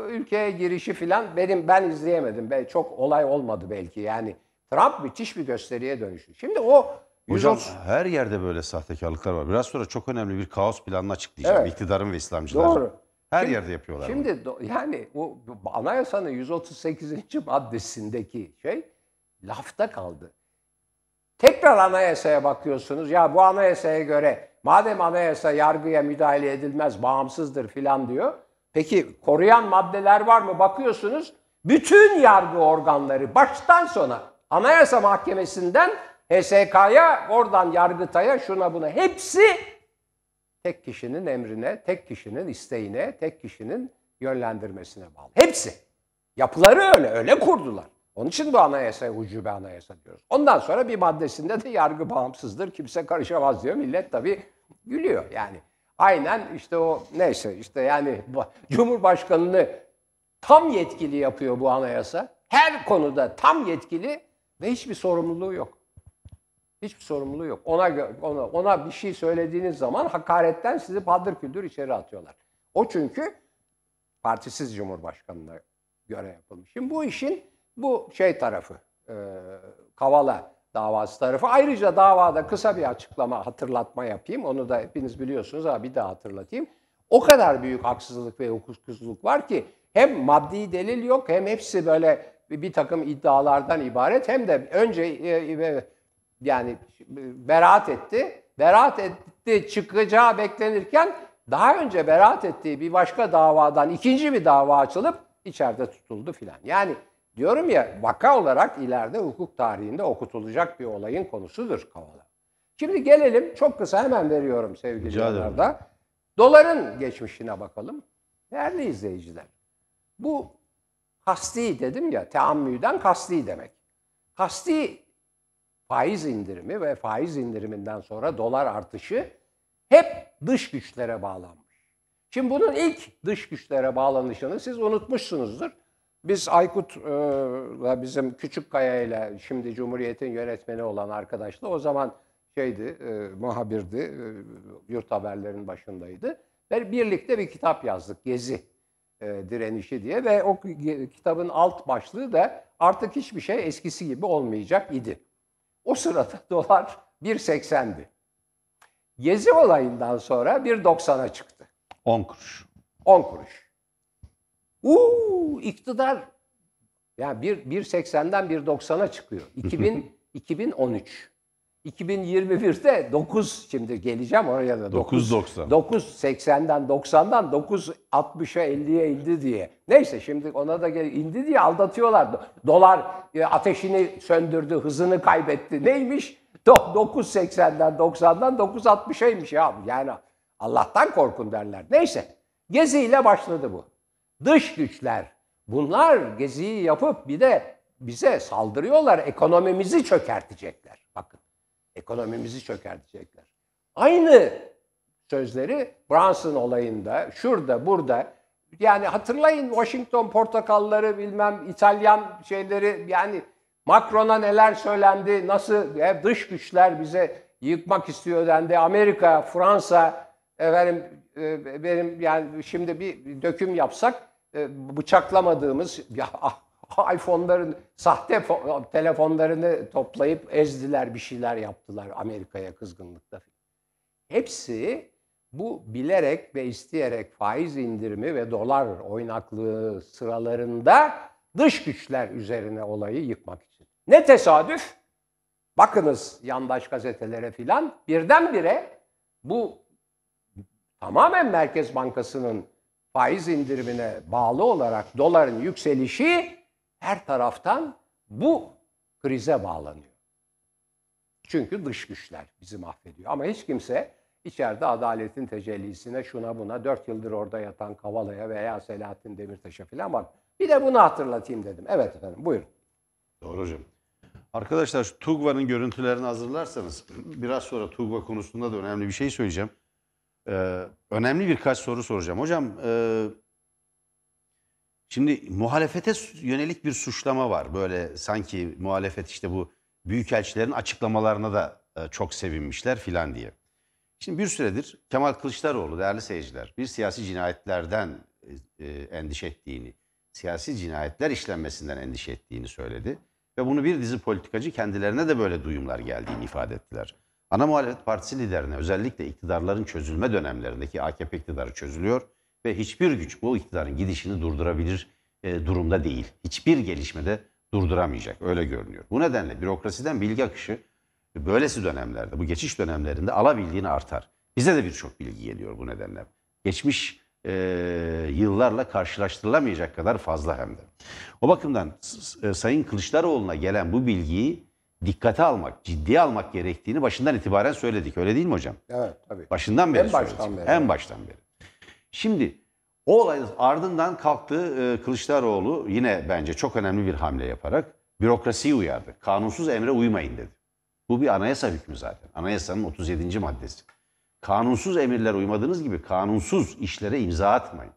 ülkeye girişi filan benim ben izleyemedim. Ben çok olay olmadı belki yani Trump müthiş bir gösteriye dönüştü. Şimdi o Hocam 130... her yerde böyle sahtekarlıklar var. Biraz sonra çok önemli bir kaos planını açıklayacağım. Evet. İktidarın ve İslamcıların. Doğru. Her şimdi, yerde yapıyorlar. Şimdi bunu. yani o anayasanın 138. maddesindeki şey lafta kaldı. Tekrar anayasaya bakıyorsunuz. Ya bu anayasaya göre madem anayasa yargıya müdahale edilmez, bağımsızdır filan diyor. Peki koruyan maddeler var mı? Bakıyorsunuz bütün yargı organları baştan sona Anayasa Mahkemesi'nden HSK'ya, oradan Yargıtay'a, şuna buna hepsi tek kişinin emrine, tek kişinin isteğine, tek kişinin yönlendirmesine bağlı. Hepsi. Yapıları öyle, öyle kurdular. Onun için bu anayasa ucube anayasa diyoruz. Ondan sonra bir maddesinde de yargı bağımsızdır, kimse karışamaz diyor. Millet tabii gülüyor yani. Aynen işte o neyse işte yani Cumhurbaşkanını tam yetkili yapıyor bu anayasa. Her konuda tam yetkili ve hiçbir sorumluluğu yok. Hiçbir sorumluluğu yok. Ona, ona, ona bir şey söylediğiniz zaman hakaretten sizi paldır küldür içeri atıyorlar. O çünkü partisiz cumhurbaşkanına göre yapılmış. Şimdi bu işin bu şey tarafı, e, Kavala davası tarafı. Ayrıca davada kısa bir açıklama, hatırlatma yapayım. Onu da hepiniz biliyorsunuz ama bir daha hatırlatayım. O kadar büyük haksızlık ve hukuksuzluk var ki hem maddi delil yok hem hepsi böyle bir takım iddialardan ibaret hem de önce e, e, yani beraat etti. Beraat etti çıkacağı beklenirken daha önce beraat ettiği bir başka davadan ikinci bir dava açılıp içeride tutuldu filan. Yani diyorum ya vaka olarak ileride hukuk tarihinde okutulacak bir olayın konusudur Kavala. Şimdi gelelim çok kısa hemen veriyorum sevgili yanlarda. Doların geçmişine bakalım. Değerli izleyiciler. Bu Kasti dedim ya, teammüden kasti demek. Kasti faiz indirimi ve faiz indiriminden sonra dolar artışı hep dış güçlere bağlanmış. Şimdi bunun ilk dış güçlere bağlanışını siz unutmuşsunuzdur. Biz Aykut'la e, bizim Küçük Kaya ile şimdi Cumhuriyet'in yönetmeni olan arkadaşla o zaman şeydi, e, muhabirdi, e, yurt haberlerinin başındaydı. Ve birlikte bir kitap yazdık, Gezi e, direnişi diye ve o kitabın alt başlığı da artık hiçbir şey eskisi gibi olmayacak idi. O sırada dolar 1.80'di. Gezi olayından sonra 1.90'a çıktı. 10 kuruş. 10 kuruş. Uuu iktidar yani 1.80'den 1.90'a çıkıyor. 2000, 2013. 2021'de 9 şimdi geleceğim oraya da 9 90. 9 80'den 90'dan 9 60'a 50'ye indi diye. Neyse şimdi ona da gel indi diye aldatıyorlar. Dolar e, ateşini söndürdü, hızını kaybetti. Neymiş? 9 80'den 90'dan 9.60'a inmiş ya. Yani Allah'tan korkun derler. Neyse. Gezi ile başladı bu. Dış güçler bunlar geziyi yapıp bir de bize saldırıyorlar. Ekonomimizi çökertecekler. Bakın Ekonomimizi çökertecekler. Aynı sözleri Brunson olayında, şurada, burada. Yani hatırlayın Washington portakalları bilmem İtalyan şeyleri yani Macron'a neler söylendi, nasıl ya e, dış güçler bize yıkmak istiyor dendi. Amerika, Fransa, efendim, e, benim yani şimdi bir döküm yapsak e, bıçaklamadığımız ya ah, iPhone'ların sahte telefonlarını toplayıp ezdiler bir şeyler yaptılar Amerika'ya kızgınlıkta. Hepsi bu bilerek ve isteyerek faiz indirimi ve dolar oynaklığı sıralarında dış güçler üzerine olayı yıkmak için. Ne tesadüf? Bakınız yandaş gazetelere filan birdenbire bu tamamen Merkez Bankası'nın faiz indirimine bağlı olarak doların yükselişi her taraftan bu krize bağlanıyor. Çünkü dış güçler bizi mahvediyor. Ama hiç kimse içeride adaletin tecellisine şuna buna dört yıldır orada yatan Kavala'ya veya Selahattin Demirtaş'a falan bak. Bir de bunu hatırlatayım dedim. Evet efendim buyurun. Doğru hocam. Arkadaşlar şu Tugva'nın görüntülerini hazırlarsanız biraz sonra Tugva konusunda da önemli bir şey söyleyeceğim. Ee, önemli birkaç soru soracağım. Hocam e, Şimdi muhalefete yönelik bir suçlama var. Böyle sanki muhalefet işte bu büyükelçilerin açıklamalarına da e, çok sevinmişler filan diye. Şimdi bir süredir Kemal Kılıçdaroğlu değerli seyirciler bir siyasi cinayetlerden e, e, endişe ettiğini, siyasi cinayetler işlenmesinden endişe ettiğini söyledi. Ve bunu bir dizi politikacı kendilerine de böyle duyumlar geldiğini ifade ettiler. Ana muhalefet partisi liderine özellikle iktidarların çözülme dönemlerindeki AKP iktidarı çözülüyor ve hiçbir güç bu iktidarın gidişini durdurabilir e, durumda değil. Hiçbir gelişmede durduramayacak öyle görünüyor. Bu nedenle bürokrasiden bilgi akışı e, böylesi dönemlerde bu geçiş dönemlerinde alabildiğini artar. Bize de birçok bilgi geliyor bu nedenle. Geçmiş e, yıllarla karşılaştırılamayacak kadar fazla hem de. O bakımdan e, Sayın Kılıçdaroğlu'na gelen bu bilgiyi dikkate almak, ciddiye almak gerektiğini başından itibaren söyledik. Öyle değil mi hocam? Evet tabii. Başından beri en söyledik. Baştan beri. En baştan beri. Şimdi o olayın ardından kalktı e, Kılıçdaroğlu yine bence çok önemli bir hamle yaparak bürokrasiyi uyardı. Kanunsuz emre uymayın dedi. Bu bir anayasa hükmü zaten. Anayasanın 37. maddesi. Kanunsuz emirler uymadığınız gibi kanunsuz işlere imza atmayın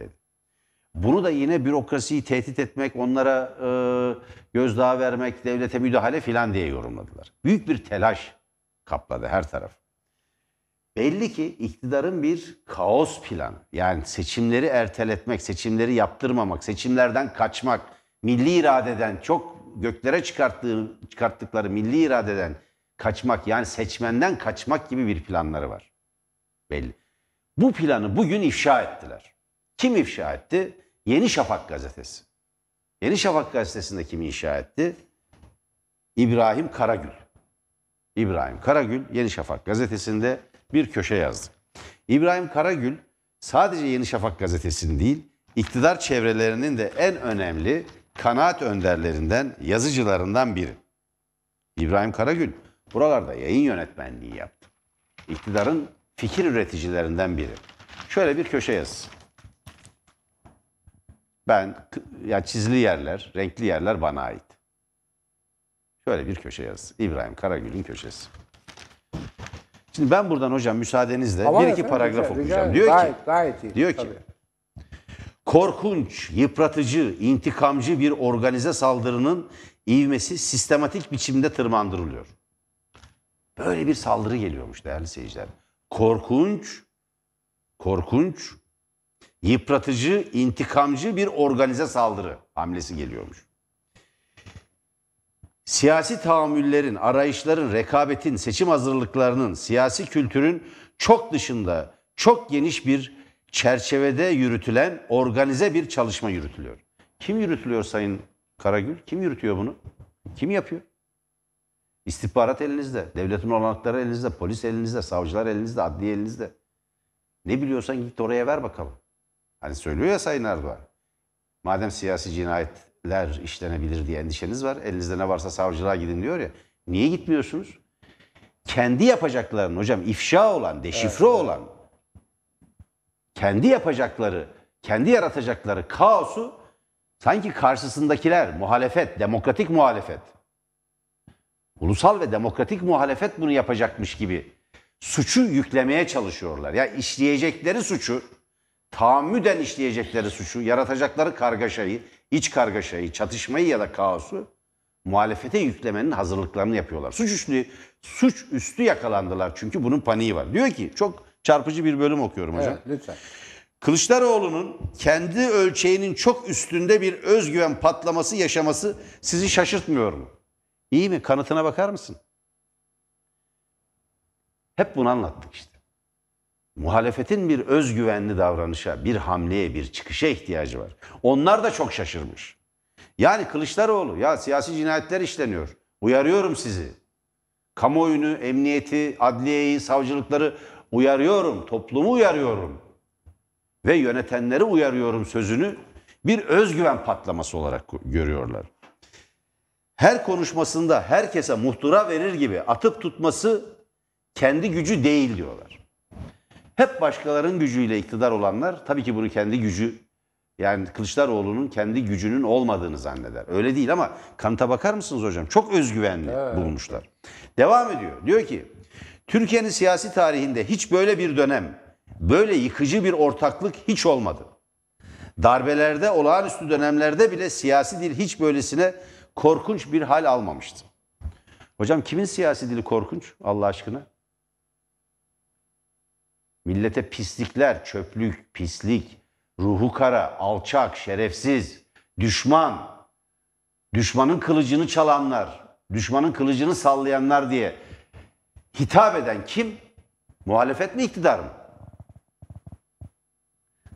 dedi. Bunu da yine bürokrasiyi tehdit etmek, onlara e, gözdağı vermek, devlete müdahale filan diye yorumladılar. Büyük bir telaş kapladı her taraf. Belli ki iktidarın bir kaos planı. Yani seçimleri erteletmek, seçimleri yaptırmamak, seçimlerden kaçmak, milli iradeden çok göklere çıkarttığı, çıkarttıkları milli iradeden kaçmak yani seçmenden kaçmak gibi bir planları var. Belli. Bu planı bugün ifşa ettiler. Kim ifşa etti? Yeni Şafak gazetesi. Yeni Şafak gazetesinde kim ifşa etti? İbrahim Karagül. İbrahim Karagül Yeni Şafak gazetesinde bir köşe yazdı. İbrahim Karagül sadece Yeni Şafak gazetesinin değil, iktidar çevrelerinin de en önemli kanaat önderlerinden, yazıcılarından biri. İbrahim Karagül buralarda yayın yönetmenliği yaptı. İktidarın fikir üreticilerinden biri. Şöyle bir köşe yazısı. Ben ya çizili yerler, renkli yerler bana ait. Şöyle bir köşe yazısı. İbrahim Karagül'ün köşesi. Şimdi ben buradan hocam müsaadenizle Aman bir iki paragraf rica, okuyacağım. diyor gayet, ki gayet iyi, diyor ki korkunç, yıpratıcı, intikamcı bir organize saldırının ivmesi sistematik biçimde tırmandırılıyor. Böyle bir saldırı geliyormuş değerli seyirciler. Korkunç, korkunç, yıpratıcı, intikamcı bir organize saldırı hamlesi geliyormuş siyasi tahammüllerin, arayışların, rekabetin, seçim hazırlıklarının, siyasi kültürün çok dışında, çok geniş bir çerçevede yürütülen organize bir çalışma yürütülüyor. Kim yürütülüyor Sayın Karagül? Kim yürütüyor bunu? Kim yapıyor? İstihbarat elinizde, devletin olanakları elinizde, polis elinizde, savcılar elinizde, adli elinizde. Ne biliyorsan git oraya ver bakalım. Hani söylüyor ya Sayın Erdoğan. Madem siyasi cinayet ler işlenebilir diye endişeniz var. Elinizde ne varsa savcılığa gidin diyor ya. Niye gitmiyorsunuz? Kendi yapacaklarını hocam ifşa olan, deşifre evet, olan kendi yapacakları, kendi yaratacakları kaosu sanki karşısındakiler, muhalefet, demokratik muhalefet ulusal ve demokratik muhalefet bunu yapacakmış gibi suçu yüklemeye çalışıyorlar. Ya işleyecekleri suçu, tahammüden işleyecekleri suçu, yaratacakları kargaşayı, iç kargaşayı, çatışmayı ya da kaosu muhalefete yüklemenin hazırlıklarını yapıyorlar. Suçüstü suçüstü yakalandılar çünkü bunun paniği var. Diyor ki çok çarpıcı bir bölüm okuyorum hocam. Evet, lütfen. Kılıçdaroğlu'nun kendi ölçeğinin çok üstünde bir özgüven patlaması yaşaması sizi şaşırtmıyor mu? İyi mi? Kanıtına bakar mısın? Hep bunu anlattık işte muhalefetin bir özgüvenli davranışa, bir hamleye, bir çıkışa ihtiyacı var. Onlar da çok şaşırmış. Yani Kılıçdaroğlu ya siyasi cinayetler işleniyor. Uyarıyorum sizi. Kamuoyunu, emniyeti, adliyeyi, savcılıkları uyarıyorum, toplumu uyarıyorum ve yönetenleri uyarıyorum sözünü bir özgüven patlaması olarak görüyorlar. Her konuşmasında herkese muhtıra verir gibi atıp tutması kendi gücü değil diyorlar. Hep başkalarının gücüyle iktidar olanlar tabii ki bunu kendi gücü yani Kılıçdaroğlu'nun kendi gücünün olmadığını zanneder. Öyle değil ama kanıta bakar mısınız hocam? Çok özgüvenli evet. bulmuşlar. Devam ediyor. Diyor ki Türkiye'nin siyasi tarihinde hiç böyle bir dönem, böyle yıkıcı bir ortaklık hiç olmadı. Darbelerde, olağanüstü dönemlerde bile siyasi dil hiç böylesine korkunç bir hal almamıştı. Hocam kimin siyasi dili korkunç Allah aşkına? Millete pislikler, çöplük, pislik, ruhu kara, alçak, şerefsiz, düşman, düşmanın kılıcını çalanlar, düşmanın kılıcını sallayanlar diye hitap eden kim? Muhalefet mi, iktidar mı?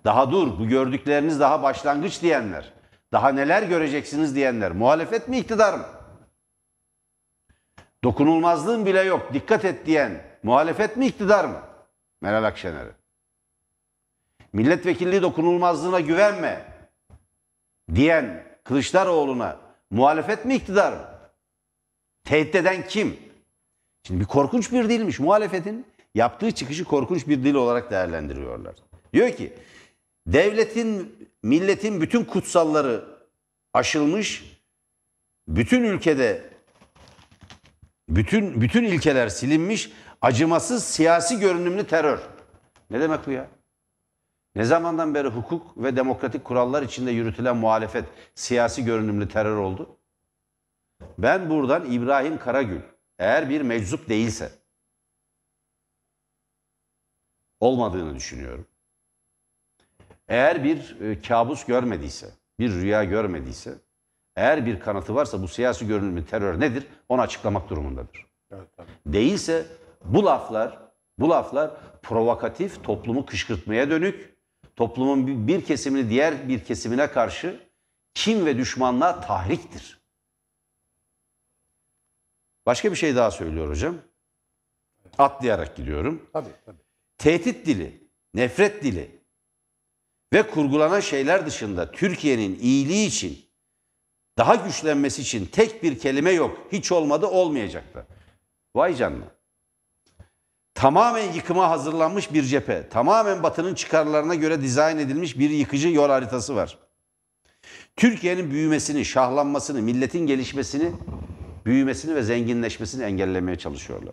Daha dur, bu gördükleriniz daha başlangıç diyenler, daha neler göreceksiniz diyenler, muhalefet mi, iktidar mı? Dokunulmazlığın bile yok, dikkat et diyen muhalefet mi, iktidar mı? Meral Akşener'e. Milletvekilliği dokunulmazlığına güvenme diyen Kılıçdaroğlu'na muhalefet mi iktidar mı? Tehdit eden kim? Şimdi bir korkunç bir dilmiş. Muhalefetin yaptığı çıkışı korkunç bir dil olarak değerlendiriyorlar. Diyor ki devletin, milletin bütün kutsalları aşılmış, bütün ülkede bütün bütün ilkeler silinmiş Acımasız siyasi görünümlü terör. Ne demek bu ya? Ne zamandan beri hukuk ve demokratik kurallar içinde yürütülen muhalefet siyasi görünümlü terör oldu? Ben buradan İbrahim Karagül eğer bir meczup değilse olmadığını düşünüyorum. Eğer bir e, kabus görmediyse, bir rüya görmediyse, eğer bir kanıtı varsa bu siyasi görünümlü terör nedir? Onu açıklamak durumundadır. Evet, tabii. Değilse bu laflar, bu laflar provokatif, toplumu kışkırtmaya dönük, toplumun bir kesimini diğer bir kesimine karşı kim ve düşmanlığa tahriktir. Başka bir şey daha söylüyor hocam. Atlayarak gidiyorum. Tabii, tabii. Tehdit dili, nefret dili ve kurgulanan şeyler dışında Türkiye'nin iyiliği için, daha güçlenmesi için tek bir kelime yok. Hiç olmadı olmayacaktı. Vay canına tamamen yıkıma hazırlanmış bir cephe, tamamen batının çıkarlarına göre dizayn edilmiş bir yıkıcı yol haritası var. Türkiye'nin büyümesini, şahlanmasını, milletin gelişmesini, büyümesini ve zenginleşmesini engellemeye çalışıyorlar.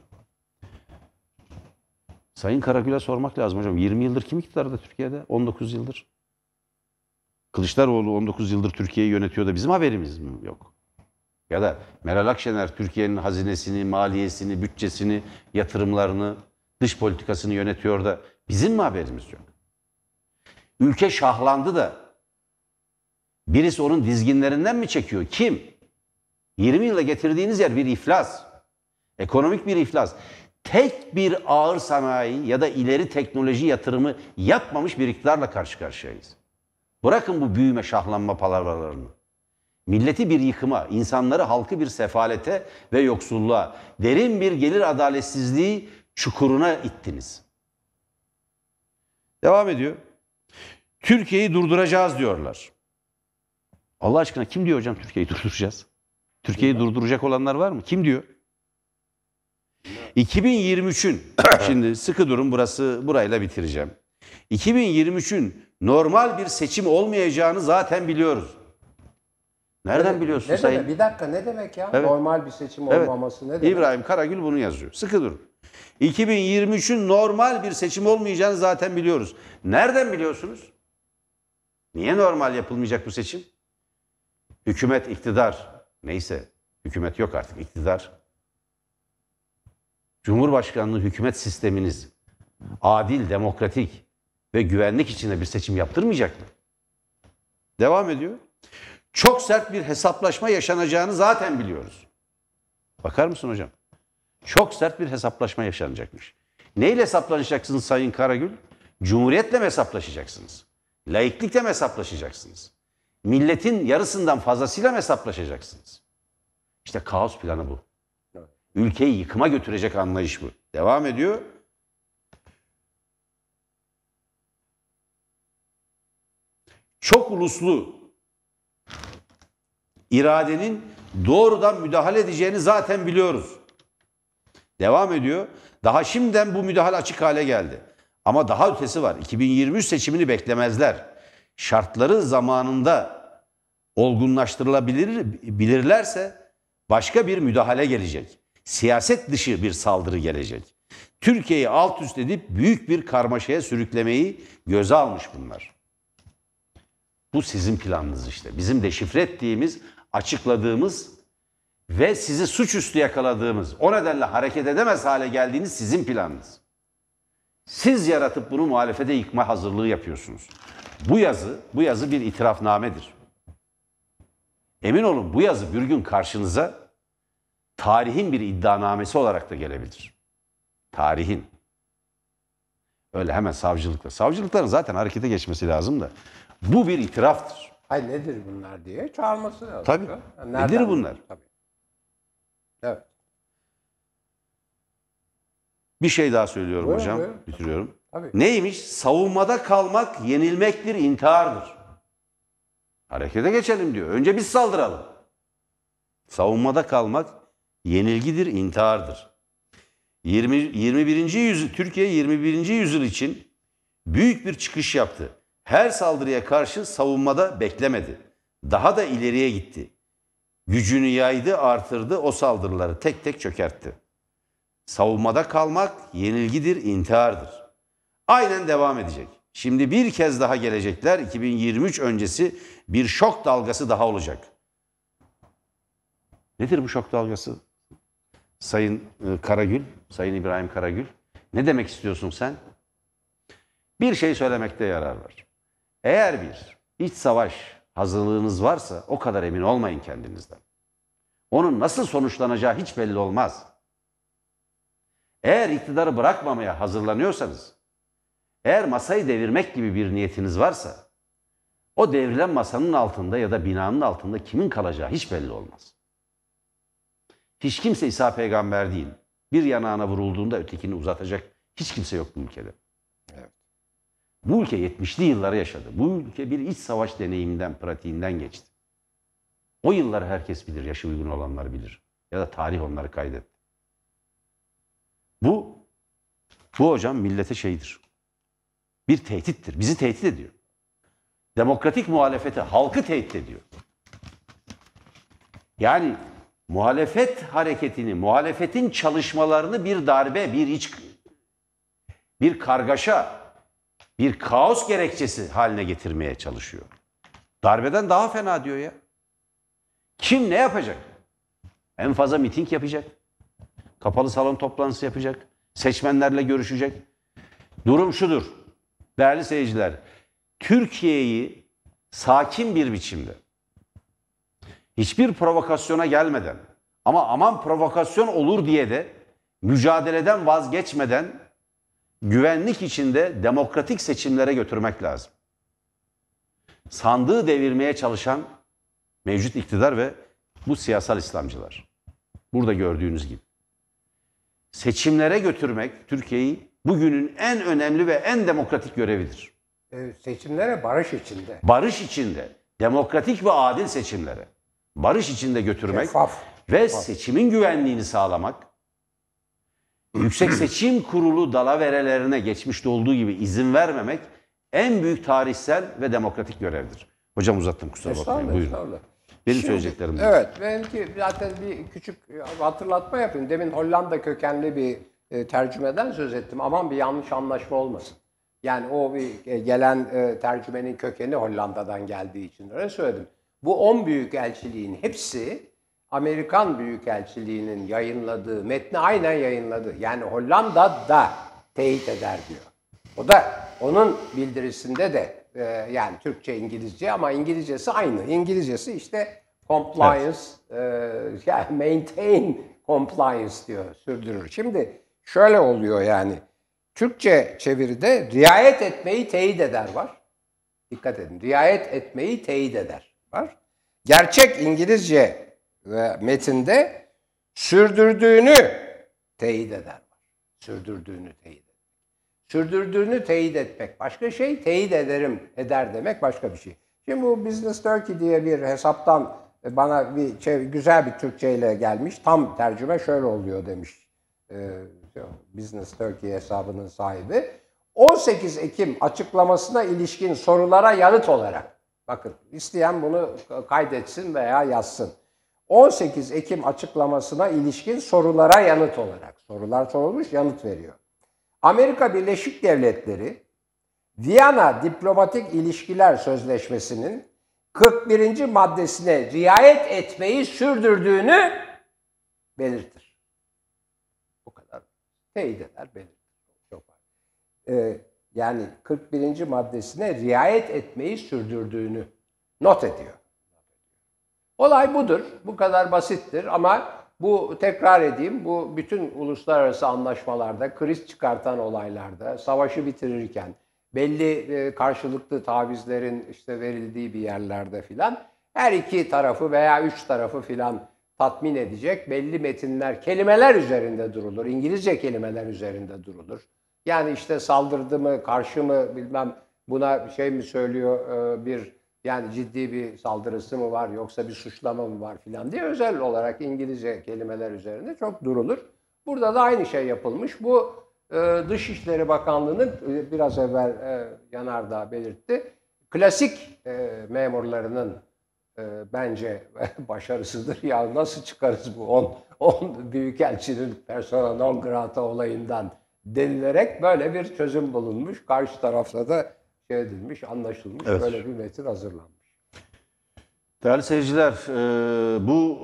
Sayın Karagül'e sormak lazım hocam. 20 yıldır kim iktidarda Türkiye'de? 19 yıldır. Kılıçdaroğlu 19 yıldır Türkiye'yi yönetiyor da bizim haberimiz mi yok? Ya da Meral Akşener Türkiye'nin hazinesini, maliyesini, bütçesini, yatırımlarını dış politikasını yönetiyor da bizim mi haberimiz yok? Ülke şahlandı da birisi onun dizginlerinden mi çekiyor? Kim? 20 yıla getirdiğiniz yer bir iflas. Ekonomik bir iflas. Tek bir ağır sanayi ya da ileri teknoloji yatırımı yapmamış bir iktidarla karşı karşıyayız. Bırakın bu büyüme şahlanma palavralarını. Milleti bir yıkıma, insanları halkı bir sefalete ve yoksulluğa, derin bir gelir adaletsizliği çukuruna ittiniz. Devam ediyor. Türkiye'yi durduracağız diyorlar. Allah aşkına kim diyor hocam Türkiye'yi durduracağız? Türkiye'yi durduracak olanlar var mı? Kim diyor? 2023'ün şimdi sıkı durun burası burayla bitireceğim. 2023'ün normal bir seçim olmayacağını zaten biliyoruz. Nereden ne, biliyorsun ne sayın? Demek, bir dakika ne demek ya? Evet. Normal bir seçim evet. olmaması ne demek? İbrahim Karagül bunu yazıyor. Sıkı durun. 2023'ün normal bir seçim olmayacağını zaten biliyoruz. Nereden biliyorsunuz? Niye normal yapılmayacak bu seçim? Hükümet, iktidar, neyse hükümet yok artık iktidar. Cumhurbaşkanlığı hükümet sisteminiz adil, demokratik ve güvenlik içinde bir seçim yaptırmayacak mı? Devam ediyor. Çok sert bir hesaplaşma yaşanacağını zaten biliyoruz. Bakar mısın hocam? çok sert bir hesaplaşma yaşanacakmış. Neyle hesaplaşacaksınız Sayın Karagül? Cumhuriyetle mi hesaplaşacaksınız? Laiklikle mi hesaplaşacaksınız? Milletin yarısından fazlasıyla mı hesaplaşacaksınız? İşte kaos planı bu. Ülkeyi yıkıma götürecek anlayış bu. Devam ediyor. Çok uluslu iradenin doğrudan müdahale edeceğini zaten biliyoruz. Devam ediyor. Daha şimdiden bu müdahale açık hale geldi. Ama daha ötesi var. 2023 seçimini beklemezler. Şartları zamanında olgunlaştırılabilir bilirlerse başka bir müdahale gelecek. Siyaset dışı bir saldırı gelecek. Türkiye'yi alt üst edip büyük bir karmaşaya sürüklemeyi göze almış bunlar. Bu sizin planınız işte. Bizim deşifre ettiğimiz, açıkladığımız ve sizi suçüstü yakaladığımız, o nedenle hareket edemez hale geldiğiniz sizin planınız. Siz yaratıp bunu muhalefete yıkma hazırlığı yapıyorsunuz. Bu yazı, bu yazı bir itirafnamedir. Emin olun bu yazı bir gün karşınıza tarihin bir iddianamesi olarak da gelebilir. Tarihin. Öyle hemen savcılıkla. Savcılıkların zaten harekete geçmesi lazım da. Bu bir itiraftır. Hayır nedir bunlar diye çağırması lazım. Tabii. Yani nedir bunlar? Tabii. Evet. Bir şey daha söylüyorum buyurun, hocam. Buyurun. Bitiriyorum. Tabii. Neymiş? Savunmada kalmak yenilmektir, intihardır. Harekete geçelim diyor. Önce biz saldıralım. Savunmada kalmak yenilgidir, intihardır. 20, 21. yüzyıl Türkiye 21. yüzyıl için büyük bir çıkış yaptı. Her saldırıya karşı savunmada beklemedi. Daha da ileriye gitti. Gücünü yaydı, artırdı, o saldırıları tek tek çökertti. Savunmada kalmak yenilgidir, intihardır. Aynen devam edecek. Şimdi bir kez daha gelecekler. 2023 öncesi bir şok dalgası daha olacak. Nedir bu şok dalgası? Sayın e, Karagül, Sayın İbrahim Karagül. Ne demek istiyorsun sen? Bir şey söylemekte yarar var. Eğer bir iç savaş hazırlığınız varsa o kadar emin olmayın kendinizden. Onun nasıl sonuçlanacağı hiç belli olmaz. Eğer iktidarı bırakmamaya hazırlanıyorsanız, eğer masayı devirmek gibi bir niyetiniz varsa, o devrilen masanın altında ya da binanın altında kimin kalacağı hiç belli olmaz. Hiç kimse İsa peygamber değil. Bir yanağına vurulduğunda ötekini uzatacak hiç kimse yok bu ülkede. Bu ülke 70'li yılları yaşadı. Bu ülke bir iç savaş deneyiminden, pratiğinden geçti. O yılları herkes bilir, yaşı uygun olanlar bilir. Ya da tarih onları kaydetti. Bu, bu hocam millete şeydir. Bir tehdittir. Bizi tehdit ediyor. Demokratik muhalefeti, halkı tehdit ediyor. Yani muhalefet hareketini, muhalefetin çalışmalarını bir darbe, bir iç, bir kargaşa, bir kaos gerekçesi haline getirmeye çalışıyor. Darbeden daha fena diyor ya. Kim ne yapacak? En fazla miting yapacak. Kapalı salon toplantısı yapacak. Seçmenlerle görüşecek. Durum şudur. Değerli seyirciler, Türkiye'yi sakin bir biçimde hiçbir provokasyona gelmeden ama aman provokasyon olur diye de mücadeleden vazgeçmeden güvenlik içinde demokratik seçimlere götürmek lazım. Sandığı devirmeye çalışan mevcut iktidar ve bu siyasal İslamcılar. Burada gördüğünüz gibi. Seçimlere götürmek Türkiye'yi bugünün en önemli ve en demokratik görevidir. E, seçimlere barış içinde. Barış içinde. Demokratik ve adil seçimlere. Barış içinde götürmek Şeffaf. ve Şeffaf. seçimin güvenliğini sağlamak Yüksek Seçim Kurulu dalaverelerine geçmişte olduğu gibi izin vermemek en büyük tarihsel ve demokratik görevdir. Hocam uzattım kusura bakmayın. Buyurun. Benim Şimdi, söyleyeceklerim. Evet. Benimki zaten bir küçük hatırlatma yapayım. Demin Hollanda kökenli bir e, tercümeden söz ettim. Aman bir yanlış anlaşma olmasın. Yani o bir e, gelen e, tercümenin kökeni Hollanda'dan geldiği için öyle söyledim. Bu 10 büyük elçiliğin hepsi Amerikan Büyükelçiliği'nin yayınladığı metni aynen yayınladı. Yani Hollanda da teyit eder diyor. O da onun bildirisinde de e, yani Türkçe İngilizce ama İngilizcesi aynı. İngilizcesi işte compliance evet. e, yani maintain compliance diyor sürdürür. Şimdi şöyle oluyor yani Türkçe çeviride riayet etmeyi teyit eder var. Dikkat edin. Riayet etmeyi teyit eder var. Gerçek İngilizce ve metinde sürdürdüğünü teyit eder. Sürdürdüğünü teyit eder. Sürdürdüğünü teyit etmek başka şey, teyit ederim, eder demek başka bir şey. Şimdi bu Business Turkey diye bir hesaptan bana bir şey, güzel bir Türkçe ile gelmiş. Tam tercüme şöyle oluyor demiş. Ee, Business Turkey hesabının sahibi. 18 Ekim açıklamasına ilişkin sorulara yanıt olarak. Bakın isteyen bunu kaydetsin veya yazsın. 18 Ekim açıklamasına ilişkin sorulara yanıt olarak sorular sorulmuş yanıt veriyor. Amerika Birleşik Devletleri Viyana Diplomatik İlişkiler Sözleşmesi'nin 41. maddesine riayet etmeyi sürdürdüğünü belirtir. Bu kadar teyit eder belirtir. Çok ee, yani 41. maddesine riayet etmeyi sürdürdüğünü not ediyor. Olay budur. Bu kadar basittir ama bu tekrar edeyim, bu bütün uluslararası anlaşmalarda, kriz çıkartan olaylarda, savaşı bitirirken, belli e, karşılıklı tavizlerin işte verildiği bir yerlerde filan her iki tarafı veya üç tarafı filan tatmin edecek belli metinler, kelimeler üzerinde durulur. İngilizce kelimeler üzerinde durulur. Yani işte saldırdı mı, karşı mı bilmem buna şey mi söylüyor e, bir yani ciddi bir saldırısı mı var yoksa bir suçlama mı var filan diye özel olarak İngilizce kelimeler üzerinde çok durulur. Burada da aynı şey yapılmış. Bu e, Dışişleri Bakanlığı'nın e, biraz evvel e, Yanardağ belirtti. Klasik e, memurlarının e, bence başarısıdır. Ya nasıl çıkarız bu 10 10 büyükelçinin persona non grata olayından denilerek böyle bir çözüm bulunmuş. Karşı tarafta da şey edilmiş, anlaşılmış, evet. böyle bir metin hazırlanmış. Değerli seyirciler, e, bu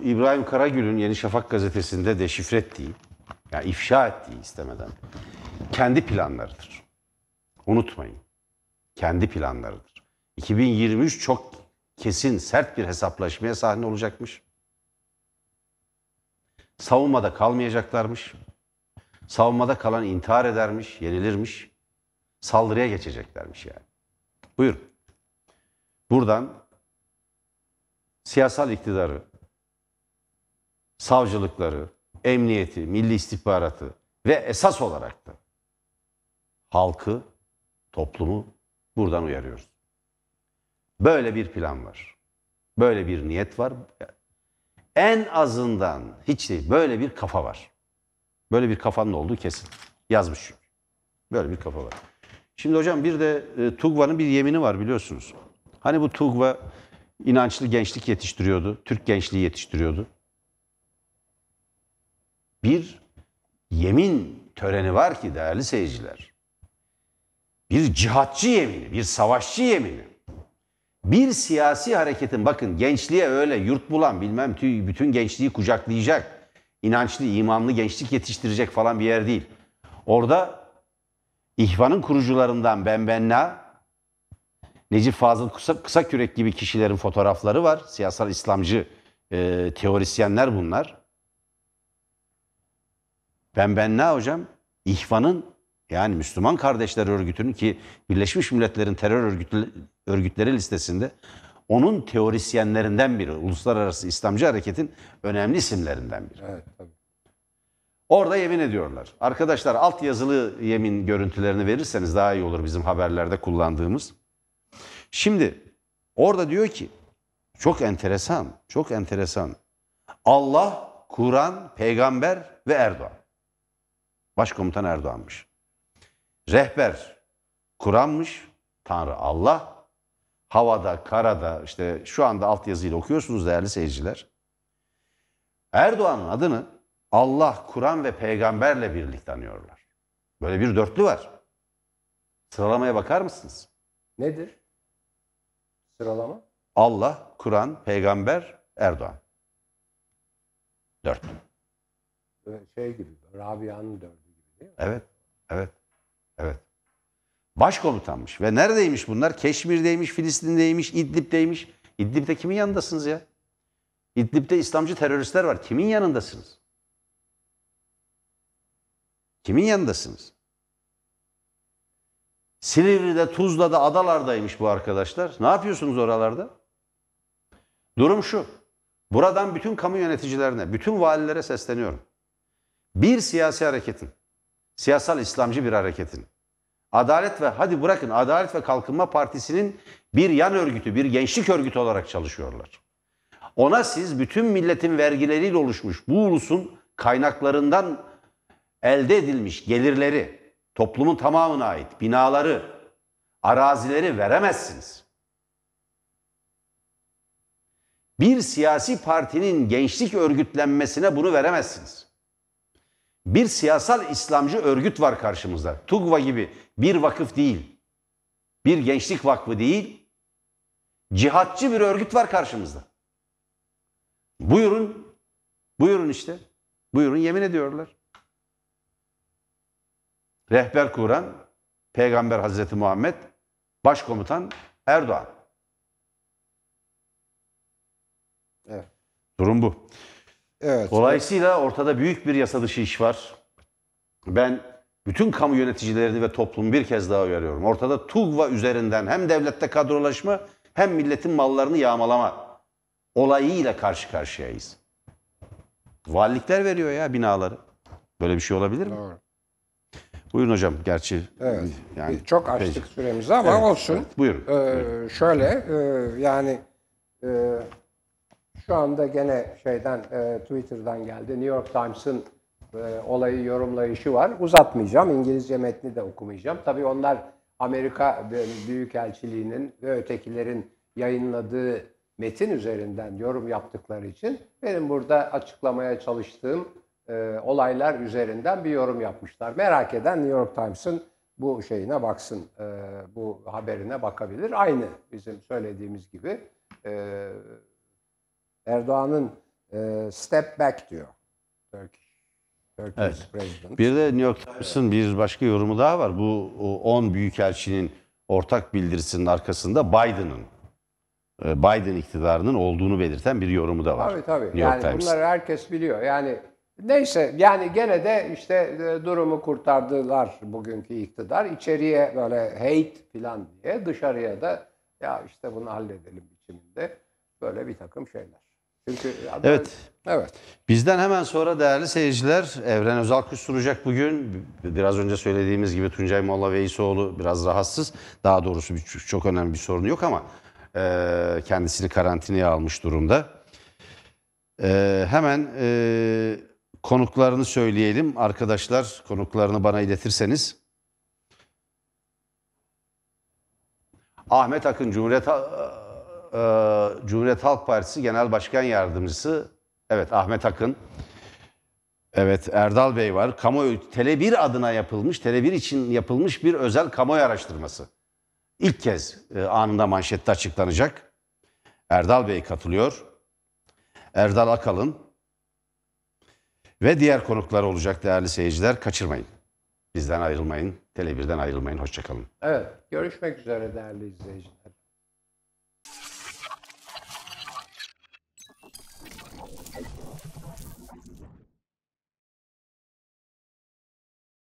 e, İbrahim Karagül'ün Yeni Şafak gazetesinde deşifre ettiği, yani ifşa ettiği istemeden kendi planlarıdır. Unutmayın, kendi planlarıdır. 2023 çok kesin, sert bir hesaplaşmaya sahne olacakmış. Savunmada kalmayacaklarmış. Savunmada kalan intihar edermiş, yenilirmiş saldırıya geçeceklermiş yani. Buyurun. Buradan siyasal iktidarı, savcılıkları, emniyeti, milli istihbaratı ve esas olarak da halkı, toplumu buradan uyarıyoruz. Böyle bir plan var. Böyle bir niyet var. En azından hiç değil böyle bir kafa var. Böyle bir kafanın olduğu kesin. Yazmış çünkü. Böyle bir kafa var. Şimdi hocam bir de e, Tugva'nın bir yemini var biliyorsunuz. Hani bu Tugva inançlı gençlik yetiştiriyordu, Türk gençliği yetiştiriyordu. Bir yemin töreni var ki değerli seyirciler. Bir cihatçı yemini, bir savaşçı yemini. Bir siyasi hareketin bakın gençliğe öyle yurt bulan bilmem tüy bütün gençliği kucaklayacak, inançlı, imanlı gençlik yetiştirecek falan bir yer değil. Orada İhvan'ın kurucularından Benbenna, Necip Fazıl Kısa, Kısa Kürek gibi kişilerin fotoğrafları var. Siyasal İslamcı e, teorisyenler bunlar. Benbenna hocam, İhvan'ın yani Müslüman Kardeşler Örgütü'nün ki Birleşmiş Milletler'in terör örgütü, örgütleri listesinde onun teorisyenlerinden biri. Uluslararası İslamcı Hareket'in önemli isimlerinden biri. Evet, tabii. Orada yemin ediyorlar. Arkadaşlar alt yazılı yemin görüntülerini verirseniz daha iyi olur bizim haberlerde kullandığımız. Şimdi orada diyor ki çok enteresan, çok enteresan. Allah, Kur'an, peygamber ve Erdoğan. Başkomutan Erdoğan'mış. Rehber Kur'an'mış, Tanrı Allah. Havada, karada işte şu anda alt yazıyla okuyorsunuz değerli seyirciler. Erdoğan'ın adını Allah, Kur'an ve peygamberle birlikte anıyorlar. Böyle bir dörtlü var. Sıralamaya bakar mısınız? Nedir? Sıralama? Allah, Kur'an, peygamber, Erdoğan. Dört. Şey gibi, Rabia'nın dördü gibi değil mi? Evet, evet, evet. Başkomutanmış ve neredeymiş bunlar? Keşmir'deymiş, Filistin'deymiş, İdlib'deymiş. İdlib'de kimin yanındasınız ya? İdlib'de İslamcı teröristler var. Kimin yanındasınız? Kimin yanındasınız? Silivri'de, Tuzla'da, adalardaymış bu arkadaşlar. Ne yapıyorsunuz oralarda? Durum şu. Buradan bütün kamu yöneticilerine, bütün valilere sesleniyorum. Bir siyasi hareketin, siyasal İslamcı bir hareketin, Adalet ve hadi bırakın Adalet ve Kalkınma Partisi'nin bir yan örgütü, bir gençlik örgütü olarak çalışıyorlar. Ona siz bütün milletin vergileriyle oluşmuş bu ulusun kaynaklarından elde edilmiş gelirleri toplumun tamamına ait binaları, arazileri veremezsiniz. Bir siyasi partinin gençlik örgütlenmesine bunu veremezsiniz. Bir siyasal İslamcı örgüt var karşımızda. TUGVA gibi bir vakıf değil. Bir gençlik vakfı değil. Cihatçı bir örgüt var karşımızda. Buyurun. Buyurun işte. Buyurun yemin ediyorlar rehber kuran Peygamber Hazreti Muhammed, başkomutan Erdoğan. Evet. Durum bu. Evet. Dolayısıyla evet. ortada büyük bir yasa dışı iş var. Ben bütün kamu yöneticilerini ve toplumu bir kez daha uyarıyorum. Ortada TUGVA üzerinden hem devlette kadrolaşma hem milletin mallarını yağmalama olayıyla karşı karşıyayız. Valilikler veriyor ya binaları. Böyle bir şey olabilir mi? Doğru. Buyurun hocam gerçi. Evet. Yani çok açtık peki. süremizi ama evet. olsun. Evet. Buyurun. Ee, Buyurun. Şöyle e, yani e, şu anda gene şeyden e, Twitter'dan geldi. New York Times'ın e, olayı yorumlayışı var. Uzatmayacağım. İngilizce metni de okumayacağım. Tabii onlar Amerika Büyükelçiliği'nin ve ötekilerin yayınladığı metin üzerinden yorum yaptıkları için benim burada açıklamaya çalıştığım e, olaylar üzerinden bir yorum yapmışlar. Merak eden New York Times'ın bu şeyine baksın, e, bu haberine bakabilir. Aynı bizim söylediğimiz gibi e, Erdoğan'ın e, step back diyor. Turkish, evet. Bir de New York Times'ın bir başka yorumu daha var. Bu 10 büyükelçinin ortak bildirisinin arkasında Biden'ın e, Biden iktidarının olduğunu belirten bir yorumu da var. Tabii tabii. New York yani Times. bunları herkes biliyor. Yani Neyse yani gene de işte e, durumu kurtardılar bugünkü iktidar. İçeriye böyle hate falan diye dışarıya da ya işte bunu halledelim biçiminde böyle bir takım şeyler. Çünkü adam, evet. Evet. Bizden hemen sonra değerli seyirciler Evren Özal sunacak bugün. Biraz önce söylediğimiz gibi Tuncay Molla Veysoğlu biraz rahatsız. Daha doğrusu bir, çok önemli bir sorunu yok ama e, kendisini karantinaya almış durumda. E, hemen e, Konuklarını söyleyelim. Arkadaşlar konuklarını bana iletirseniz. Ahmet Akın Cumhuriyet, e, Cumhuriyet Halk Partisi Genel Başkan Yardımcısı. Evet Ahmet Akın. Evet Erdal Bey var. kamu Tele1 adına yapılmış, Tele1 için yapılmış bir özel kamuoyu araştırması. İlk kez e, anında manşette açıklanacak. Erdal Bey katılıyor. Erdal Akalın ve diğer konuklar olacak değerli seyirciler. Kaçırmayın. Bizden ayrılmayın. Tele1'den ayrılmayın. Hoşçakalın. Evet. Görüşmek üzere değerli izleyiciler.